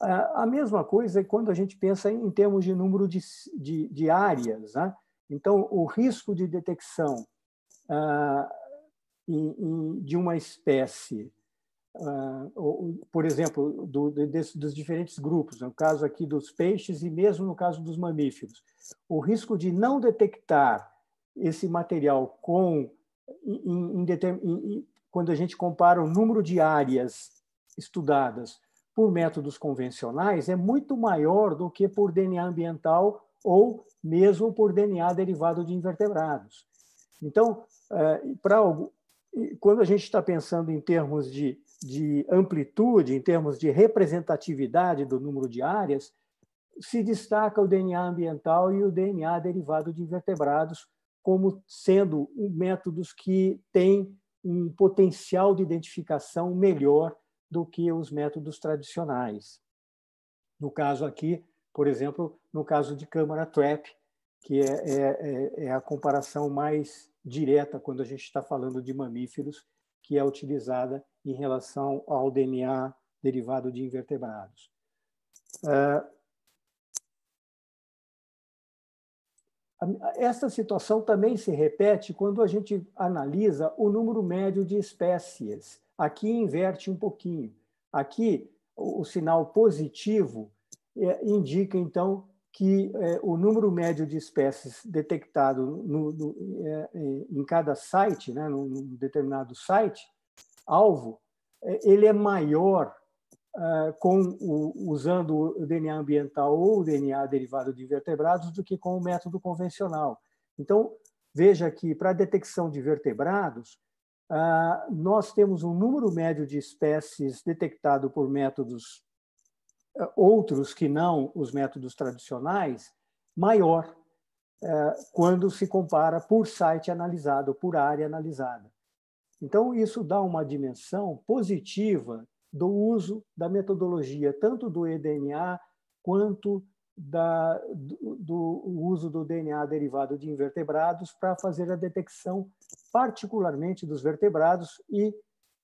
A mesma coisa é quando a gente pensa em termos de número de, de, de áreas. Né? Então, o risco de detecção ah, em, em, de uma espécie, ah, ou, por exemplo, do, desse, dos diferentes grupos, no caso aqui dos peixes e mesmo no caso dos mamíferos, o risco de não detectar esse material com em, em, quando a gente compara o número de áreas estudadas por métodos convencionais é muito maior do que por DNA ambiental ou mesmo por DNA derivado de invertebrados. Então, é, para quando a gente está pensando em termos de, de amplitude, em termos de representatividade do número de áreas, se destaca o DNA ambiental e o DNA derivado de invertebrados como sendo métodos que têm um potencial de identificação melhor do que os métodos tradicionais. No caso aqui, por exemplo, no caso de câmara trap, que é, é, é, é a comparação mais direta quando a gente está falando de mamíferos, que é utilizada em relação ao DNA derivado de invertebrados. Uh, ah, Esta situação também se repete quando a gente analisa o número médio de espécies Aqui inverte um pouquinho. Aqui o, sinal positivo é, indica, então, que é, o número médio de espécies detectado no, no, é, é em cada site, né, num, num determinado site, alvo, é, ele é maior é, com o, usando o DNA ambiental ou o DNA derivado de vertebrados do que com o método convencional. Então, veja que para a detecção de vertebrados, ah, nós temos um número médio de espécies detectado por métodos eh, outros que não os métodos tradicionais maior eh, quando se compara por site analisado, por área analisada. Então, isso dá uma dimensão positiva do uso da metodologia, tanto do EDNA quanto da, do, do uso do DNA derivado de invertebrados para fazer a detecção, particularmente dos vertebrados e,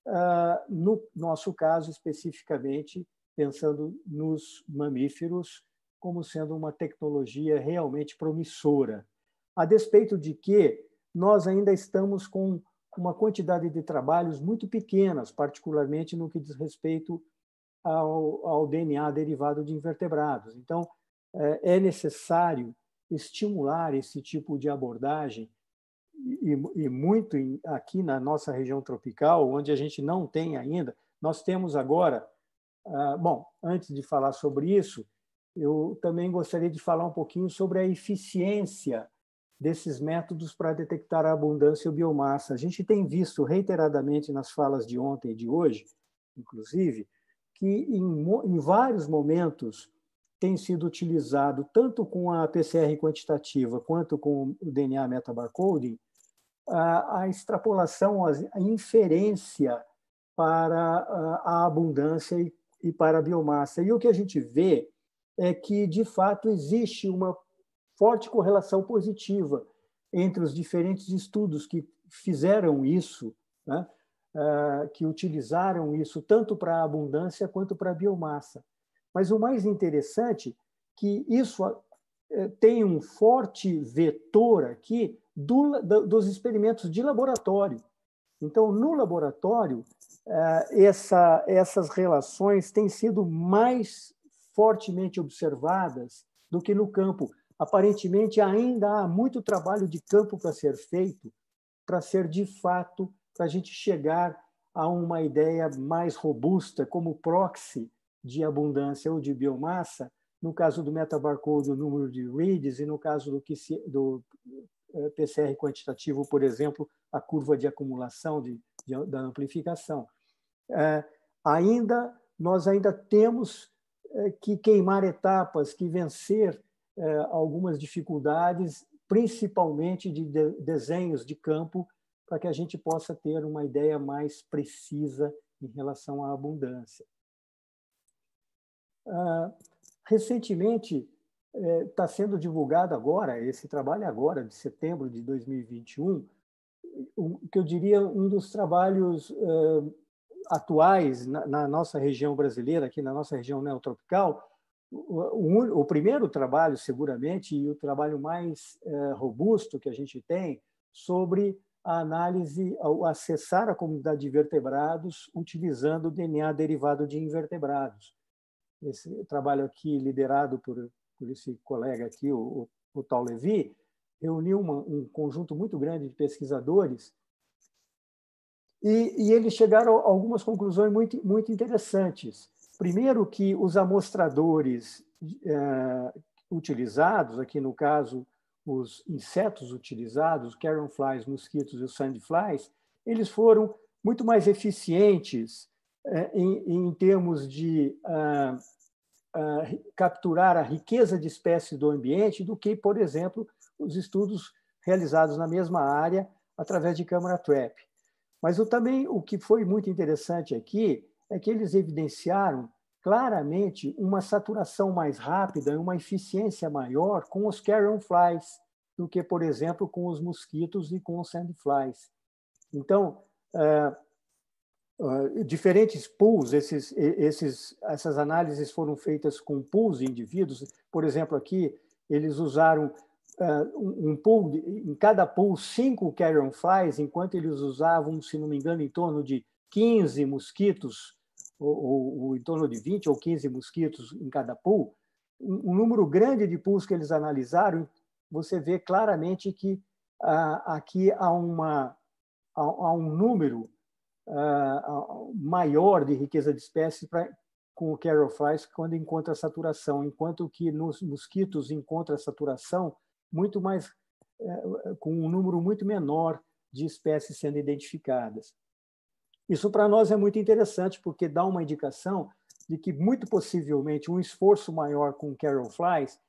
uh, no nosso caso especificamente, pensando nos mamíferos como sendo uma tecnologia realmente promissora. A despeito de que nós ainda estamos com uma quantidade de trabalhos muito pequenas, particularmente no que diz respeito ao, ao DNA derivado de invertebrados. Então, é, é necessário estimular esse tipo de abordagem e, e muito em, aqui na nossa região tropical, onde a gente não tem ainda. Nós temos agora, ah, bom, antes de falar sobre isso, eu também gostaria de falar um pouquinho sobre a eficiência desses métodos para detectar a abundância de biomassa. A gente tem visto reiteradamente nas falas de ontem e de hoje, inclusive, que em, em vários momentos tem sido utilizado tanto com a PCR quantitativa quanto com o DNA metabarcoding a, a extrapolação, a inferência para a abundância e, e para a biomassa. E o que a gente vê é que, de fato, existe uma forte correlação positiva entre os diferentes estudos que fizeram isso, né? Ah, que utilizaram isso tanto para a abundância quanto para a biomassa. Mas o mais interessante que isso eh, tem um forte vetor aqui do, dos experimentos de laboratório. Então, no laboratório, eh, essa, essas relações têm sido mais fortemente observadas do que no campo. Aparentemente, ainda há muito trabalho de campo para ser feito, para ser de fato, para a gente chegar a uma ideia mais robusta como proxy de abundância ou de biomassa, no caso do metabarcode, o número de reads, e no caso do, QC, do eh, PCR quantitativo, por exemplo, a curva de acumulação de, de da amplificação. É, ainda Nós ainda temos eh, que queimar etapas, que vencer é, algumas dificuldades, principalmente de, de desenhos de campo, para que a gente possa ter uma ideia mais precisa em relação à abundância. Ah, recentemente, está é, sendo divulgado agora, esse trabalho é agora, de setembro de 2021, que eu diria um dos trabalhos ah, atuais na, na, nossa região brasileira, aqui na nossa região neotropical, o, o, o primeiro trabalho, seguramente, e o trabalho mais é, robusto que a gente tem sobre a análise, ao acessar a comunidade de vertebrados utilizando DNA derivado de invertebrados esse trabalho aqui liderado por, por esse colega aqui, o, o, o Tal Levi, reuniu uma, um conjunto muito grande de pesquisadores e, e, eles chegaram a algumas conclusões muito, muito interessantes. Primeiro, que os amostradores eh, utilizados, aqui no caso, os insetos utilizados, carrion flies, mosquitos e os sandflies, eles foram muito mais eficientes é, em, em termos de ah, ah, capturar a riqueza de espécies do ambiente do que, por exemplo, os estudos realizados na mesma área através de câmara trap. Mas eu também o que foi muito interessante aqui é que eles evidenciaram claramente uma saturação mais rápida e uma eficiência maior com os carrion flies do que, por exemplo, com os mosquitos e com os sandflies. Então, ah, ah, diferentes pools, esses, esses, essas análises foram feitas com pools de indivíduos. Por exemplo, aqui eles usaram uh, um pool, de, em cada pool, cinco carrion flies, enquanto eles usavam, se não me engano, em torno de 15 mosquitos, ou, ou, ou em torno de 20 ou 15 mosquitos em cada pool. Um, um número grande de pools que eles analisaram, você vê claramente que uh, aqui há, uma, há um número ah, ah, maior de riqueza de espécies pra, com o Carol Flies quando encontra saturação, enquanto que nos mosquitos encontra saturação muito mais eh, com um número muito menor de espécies sendo identificadas. Isso para nós é muito interessante porque dá uma indicação de que muito possivelmente um esforço maior com Carol Flies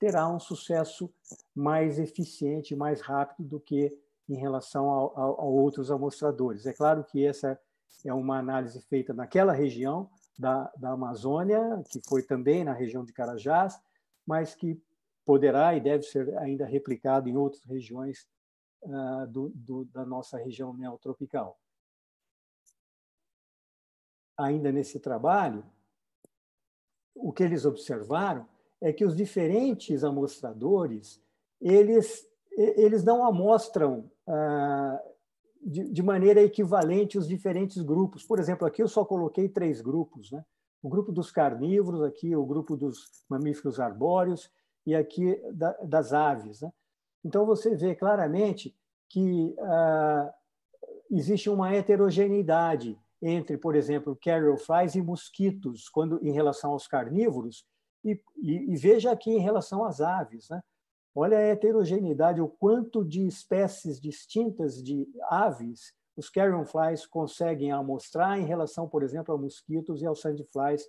terá um sucesso mais eficiente, mais rápido do que em relação ao, a, outros amostradores. É claro que essa é uma análise feita naquela região da, da Amazônia, que foi também na região de Carajás, mas que poderá e deve ser ainda replicado em outras regiões uh, do, do, da nossa região neotropical. Ainda nesse trabalho, o que eles observaram é que os diferentes amostradores eles eles não amostram ah, de, maneira equivalente os diferentes grupos. Por exemplo, aqui eu só coloquei três grupos, né? O grupo dos carnívoros aqui, o grupo dos mamíferos arbóreos e aqui das aves, né? Então você vê claramente que ah, existe uma heterogeneidade entre, por exemplo, carrier flies e mosquitos, quando em relação aos carnívoros, e, e, e veja aqui em relação às aves, né? Olha a heterogeneidade, o quanto de espécies distintas de aves os carrion flies conseguem amostrar em relação, por exemplo, a mosquitos e aos sandflies,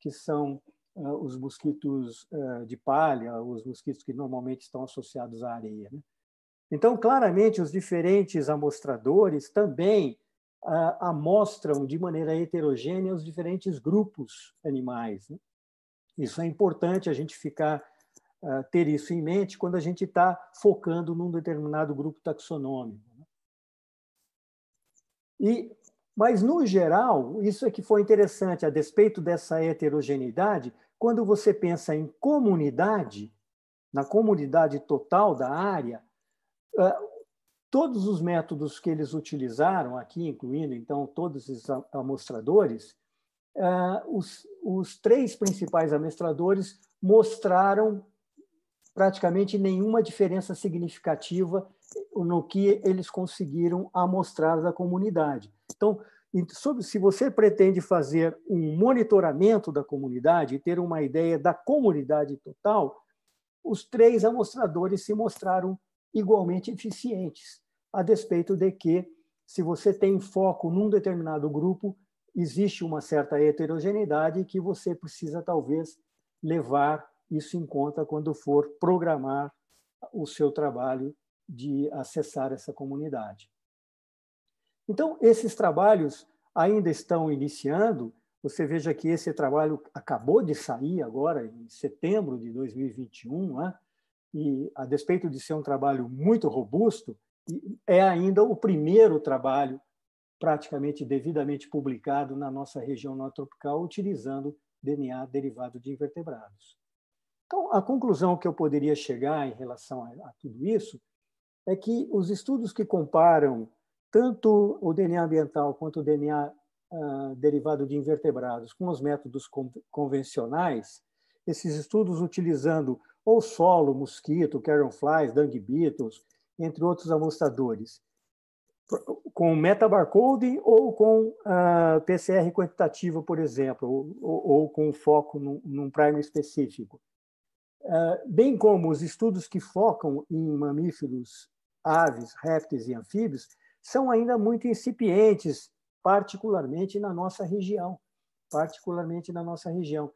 que são uh, os mosquitos uh, de palha, os mosquitos que normalmente estão associados à areia. Né? Então, claramente, os diferentes amostradores também uh, amostram de maneira heterogênea os diferentes grupos animais. Né? Isso é importante a gente ficar eh, ter isso em mente quando a gente está focando num determinado grupo taxonômico. Né? E, mas, no geral, isso é que foi interessante, a despeito dessa heterogeneidade, quando você pensa em comunidade, na comunidade total da área, eh, todos os métodos que eles utilizaram aqui, incluindo, então, todos os amostradores, eh, os, os três principais amostradores mostraram praticamente nenhuma diferença significativa no que eles conseguiram amostrar da comunidade. Então, se você pretende fazer um monitoramento da comunidade e ter uma ideia da comunidade total, os três amostradores se mostraram igualmente eficientes, a despeito de que, se você tem foco num determinado grupo, existe uma certa heterogeneidade que você precisa, talvez, levar isso em conta quando for programar o seu trabalho de acessar essa comunidade. Então, esses trabalhos ainda estão iniciando. Você veja que esse trabalho acabou de sair agora, em setembro de 2021, né? e a despeito de ser um trabalho muito robusto, é ainda o primeiro trabalho praticamente devidamente publicado na nossa região tropical utilizando DNA derivado de invertebrados. Então, a conclusão que eu poderia chegar em relação a, a tudo isso é que os estudos que comparam tanto o DNA ambiental quanto o DNA ah, derivado de invertebrados com os métodos convencionais, esses estudos utilizando ou solo, mosquito, flies, dung beetles, entre outros amostradores, com metabarcoding ou com ah, PCR quantitativa, por exemplo, ou, ou, ou, com foco num, num específico. Ah, bem como os estudos que focam em mamíferos, aves, répteis e anfíbios, são ainda muito incipientes, particularmente na nossa região, particularmente na nossa região.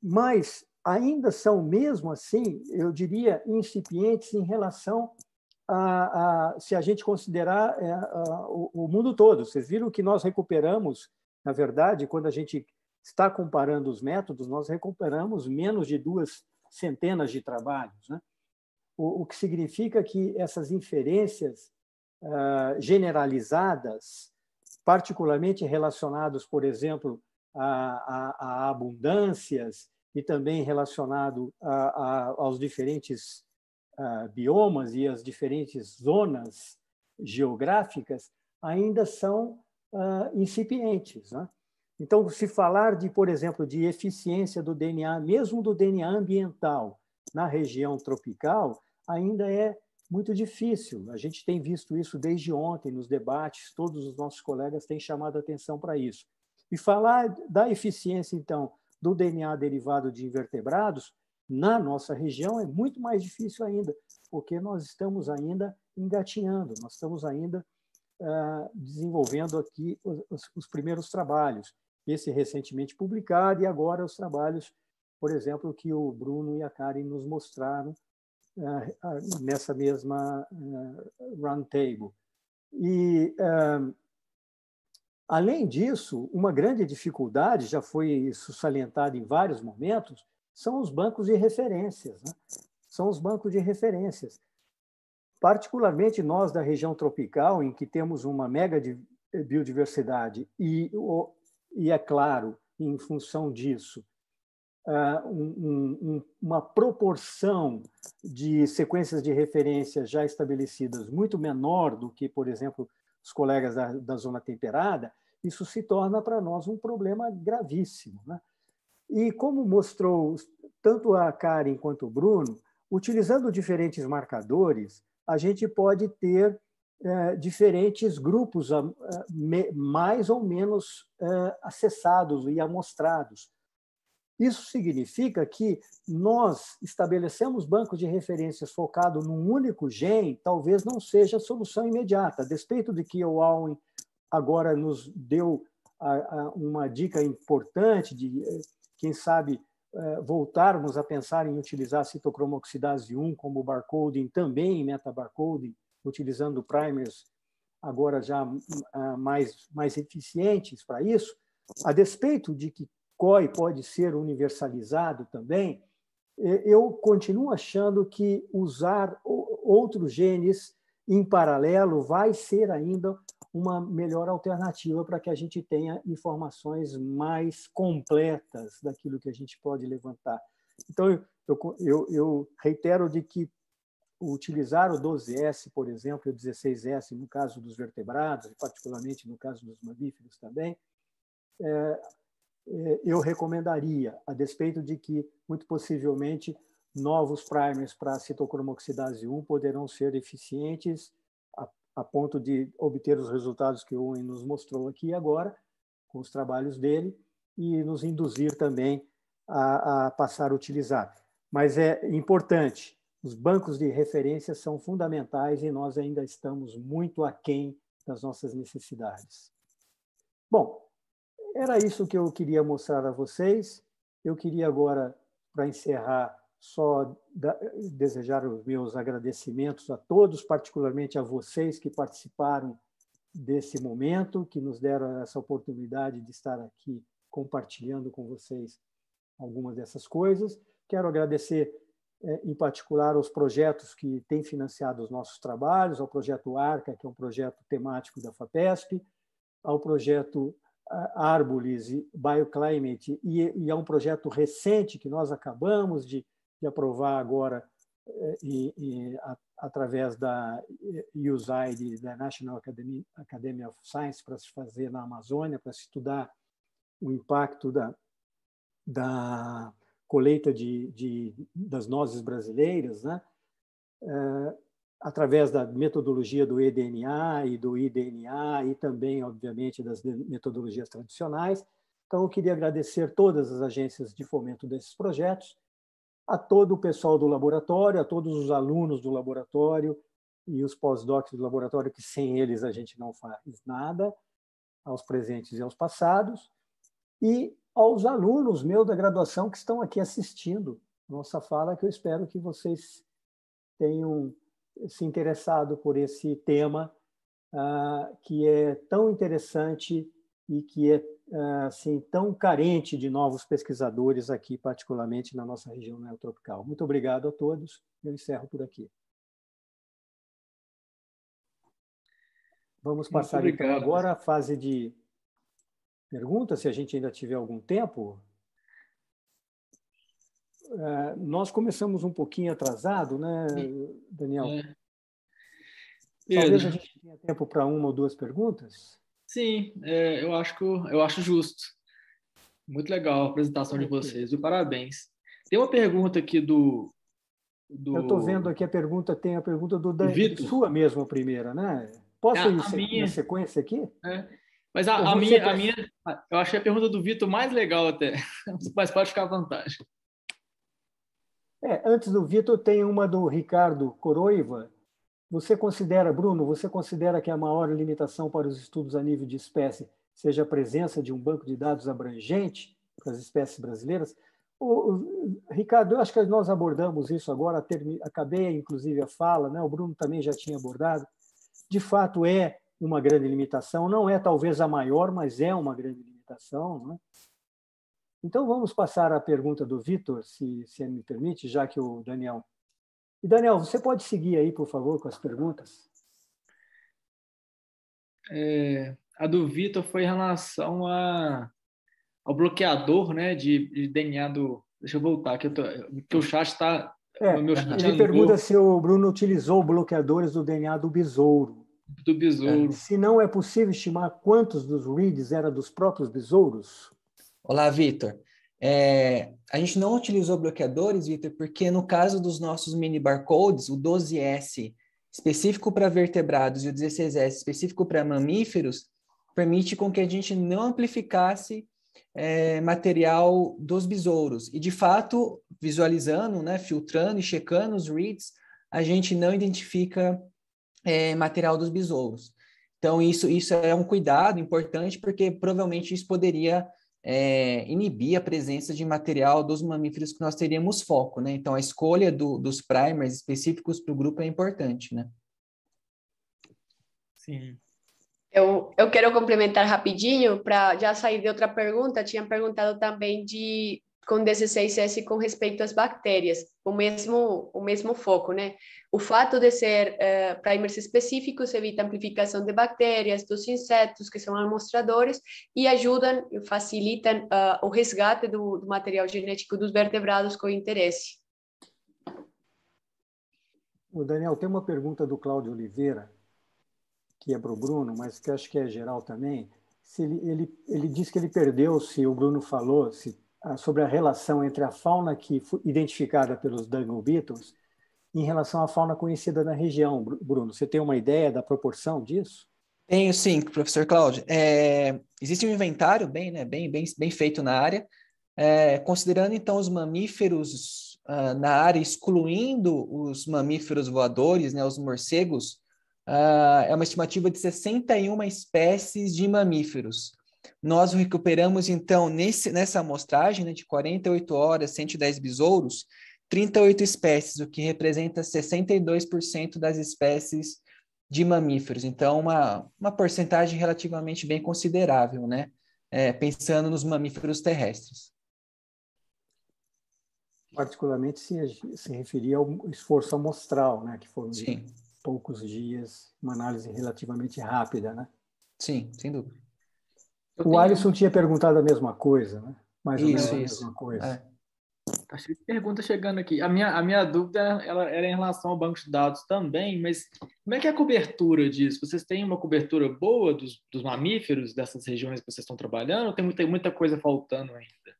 Mas ainda são mesmo assim, eu diria, incipientes em relação a, a se a gente considerar é, a, o, o mundo todo. Vocês viram que nós recuperamos, na verdade, quando a gente está comparando os métodos, nós recuperamos menos de duas centenas de trabalhos, né? o, o, que significa que essas inferências uh, generalizadas, particularmente relacionadas, por exemplo, a, a, a abundâncias e também relacionado a, aos diferentes uh, biomas e às diferentes zonas geográficas, ainda são uh, incipientes. Né? Então, se falar de, por exemplo, de eficiência do DNA, mesmo do DNA ambiental, na região tropical, ainda é muito difícil. A gente tem visto isso desde ontem nos debates, todos os nossos colegas têm chamado a atenção para isso. E falar da eficiência, então, do DNA derivado de invertebrados, na nossa região é muito mais difícil ainda, porque nós estamos ainda engatinhando, nós estamos ainda uh, desenvolvendo aqui os, os primeiros trabalhos esse recentemente publicado, e agora os trabalhos, por exemplo, que o Bruno e a Karen nos mostraram ah, ah, nessa mesma ah, roundtable. E, além disso, uma grande dificuldade, já foi salientado em vários momentos, são os bancos de referências. Né? São os bancos de referências. Particularmente nós da região tropical, em que temos uma mega biodiversidade e e, é claro, em função disso, ah, uma proporção de sequências de referência já estabelecidas muito menor do que, por exemplo, os colegas da, da zona temperada, isso se torna para nós um problema gravíssimo. Né? E como mostrou tanto a Karen quanto o Bruno, utilizando diferentes marcadores, a gente pode ter é, diferentes grupos ah, ah, mais ou menos é, acessados e amostrados. Isso significa que nós estabelecemos bancos de referências focados num único gene, talvez não seja a solução imediata, a despeito de que o Alwin agora nos deu uma dica importante de, eh, quem sabe, eh, voltarmos a pensar em utilizar citocromoxidase 1 como barcoding, também em metabarcoding, utilizando primers agora já ah, mais, mais eficientes para isso, a despeito de que COI pode ser universalizado também, eh, eu continuo achando que usar outros genes em paralelo vai ser ainda uma melhor alternativa para que a gente tenha informações mais completas daquilo que a gente pode levantar. Então, eu, eu, eu reitero de que utilizar o 12S, por exemplo, e o 16S, no caso dos vertebrados, particularmente no caso dos mamíferos também, é, é, eu recomendaria, a despeito de que, muito possivelmente, novos primers para citocromoxidase 1 poderão ser eficientes a, a ponto de obter os resultados que o Owen nos mostrou aqui agora, com os trabalhos dele, e nos induzir também a, a passar a utilizar. Mas é importante os bancos de referência são fundamentais e nós ainda estamos muito aquém das nossas necessidades. Bom, era isso que eu queria mostrar a vocês. Eu queria agora, para encerrar, só desejar os meus agradecimentos a todos, particularmente a vocês que participaram desse momento, que nos deram essa oportunidade de estar aqui compartilhando com vocês algumas dessas coisas. Quero agradecer é, em particular aos projetos que têm financiado os nossos trabalhos, ao projeto ARCA, que é um projeto temático da FAPESP, ao projeto Árboles e Bioclimate, e, e a um projeto recente que nós acabamos de, de aprovar agora é, e, e a, através da USAID, da National Academy, Academy of Science, para se fazer na Amazônia, para se estudar o impacto da, da colheita de, de, das nozes brasileiras, né? É, através da metodologia do EDNA e do IDNA e também, obviamente, das metodologias tradicionais. Então, eu queria agradecer todas as agências de fomento desses projetos, a todo o pessoal do laboratório, a todos os alunos do laboratório e os pós-docs do laboratório, que sem eles a gente não faz nada, aos presentes e aos passados. E aos alunos meus da graduação que estão aqui assistindo nossa fala, que eu espero que vocês tenham se interessado por esse tema uh, que é tão interessante e que é uh, assim tão carente de novos pesquisadores aqui, particularmente na nossa região neotropical. Muito obrigado a todos. Eu encerro por aqui. Vamos passar então, agora a fase de pergunta, se a gente ainda tiver algum tempo. É, nós começamos um pouquinho atrasado, né, Daniel? É. Talvez a gente tenha tempo para uma ou duas perguntas. Sim, é, eu, acho que, eu acho justo. Muito legal a apresentação de vocês, e Parabéns. Tem uma pergunta aqui do. do... Eu estou vendo aqui a pergunta, tem a pergunta do Daniel. Sua mesmo, a primeira, né? Posso é, ir em minha... na sequência aqui? É. Mas a, a minha, a minha, eu achei a pergunta do Vitor mais legal até, <laughs> mas pode ficar à É, antes do Vitor, tem uma do Ricardo Coroiva. Você considera, Bruno, você considera que a maior limitação para os estudos a nível de espécie seja a presença de um banco de dados abrangente para as espécies brasileiras? O, o, Ricardo, eu acho que nós abordamos isso agora, termi, acabei inclusive a fala, né? o Bruno também já tinha abordado. De fato, é uma grande limitação, não é talvez a maior, mas é uma grande limitação. Né? Então vamos passar à pergunta do Vitor, se, se me permite, já que o Daniel. E Daniel, você pode seguir aí, por favor, com as perguntas? É, a do Vitor foi em relação a, ao bloqueador né, de, de DNA do. Deixa eu voltar, que, eu tô, que o chat está. É, ele tá pergunta se o Bruno utilizou bloqueadores do DNA do besouro do é, besouro. Se não é possível estimar quantos dos reads era dos próprios besouros? Olá, Vitor. É, a gente não utilizou bloqueadores, Vitor, porque no caso dos nossos mini barcodes, o 12S específico para vertebrados e o 16S específico para mamíferos, permite com que a gente não amplificasse é, material dos besouros. E, de fato, visualizando, né, filtrando e checando os reads, a gente não identifica é, material dos besouros. Então, isso, isso é um cuidado importante, porque provavelmente isso poderia é, inibir a presença de material dos mamíferos que nós teríamos foco, né? Então, a escolha do, dos primers específicos para o grupo é importante, né? Sim. Eu, eu quero complementar rapidinho, para já sair de outra pergunta, tinha perguntado também de com 16S com respeito às bactérias, o mesmo, o mesmo foco, né? O fato de ser uh, primers específicos evita amplificação de bactérias, dos insetos que são amostradores e ajudam, facilitam uh, o resgate do, do material genético dos vertebrados com interesse. O Daniel, tem uma pergunta do Cláudio Oliveira, que é para o Bruno, mas que acho que é geral também. Se ele, ele, ele disse que ele perdeu se o Bruno falou, se sobre a relação entre a fauna que foi identificada pelos Dungle Beetles em relação à fauna conhecida na região, Bruno. Você tem uma ideia da proporção disso? Tenho sim, professor Cláudio. É, existe um inventário bem, né, bem, bem, bem feito na área, é, considerando então os mamíferos uh, na área, excluindo os mamíferos voadores, né, os morcegos, uh, é uma estimativa de 61 espécies de mamíferos. Nós recuperamos, então, nesse, nessa amostragem né, de 48 horas, 110 besouros, 38 espécies, o que representa 62% das espécies de mamíferos. Então, uma, uma porcentagem relativamente bem considerável, né? É, pensando nos mamíferos terrestres. Particularmente se, se referia ao esforço amostral, né? Que foram Sim. poucos dias, uma análise relativamente rápida, né? Sim, sem dúvida o Alisson tinha perguntado a mesma coisa, né? Mais isso, ou menos isso. a mesma coisa. É. Tá cheio de perguntas chegando aqui. A minha, a minha dúvida ela era em relação ao banco de dados também, mas como é que é a cobertura disso? Vocês têm uma cobertura boa dos, dos mamíferos dessas regiões que vocês estão trabalhando? Ou tem muita, muita coisa faltando ainda?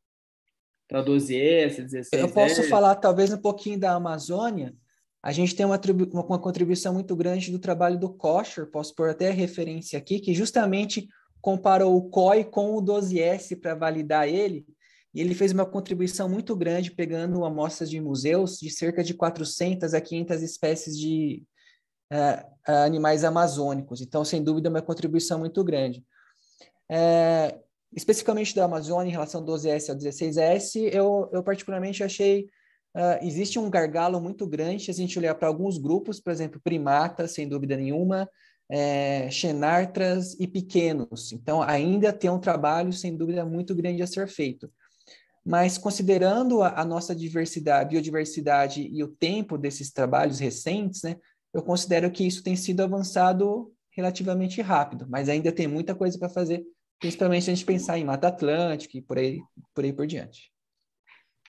Para 12S, 16 Eu posso falar talvez um pouquinho da Amazônia. A gente tem uma, uma, uma contribuição muito grande do trabalho do Kosher, posso pôr até referência aqui, que justamente comparou o COI com o 12S para validar ele, e ele fez uma contribuição muito grande pegando amostras de museus de cerca de 400 a 500 espécies de uh, animais amazônicos. Então, sem dúvida, é uma contribuição muito grande. É, especificamente da Amazônia, em relação ao 12S ao 16S, eu, eu particularmente achei Uh, existe um gargalo muito grande se a gente olhar para alguns grupos, por exemplo, primatas, sem dúvida nenhuma, é, xenartras e pequenos. Então, ainda tem um trabalho, sem dúvida, muito grande a ser feito. Mas, considerando a, a nossa diversidade, biodiversidade e o tempo desses trabalhos recentes, né, eu considero que isso tem sido avançado relativamente rápido, mas ainda tem muita coisa para fazer, principalmente a gente pensar em Mata Atlântica e por aí por, aí por diante.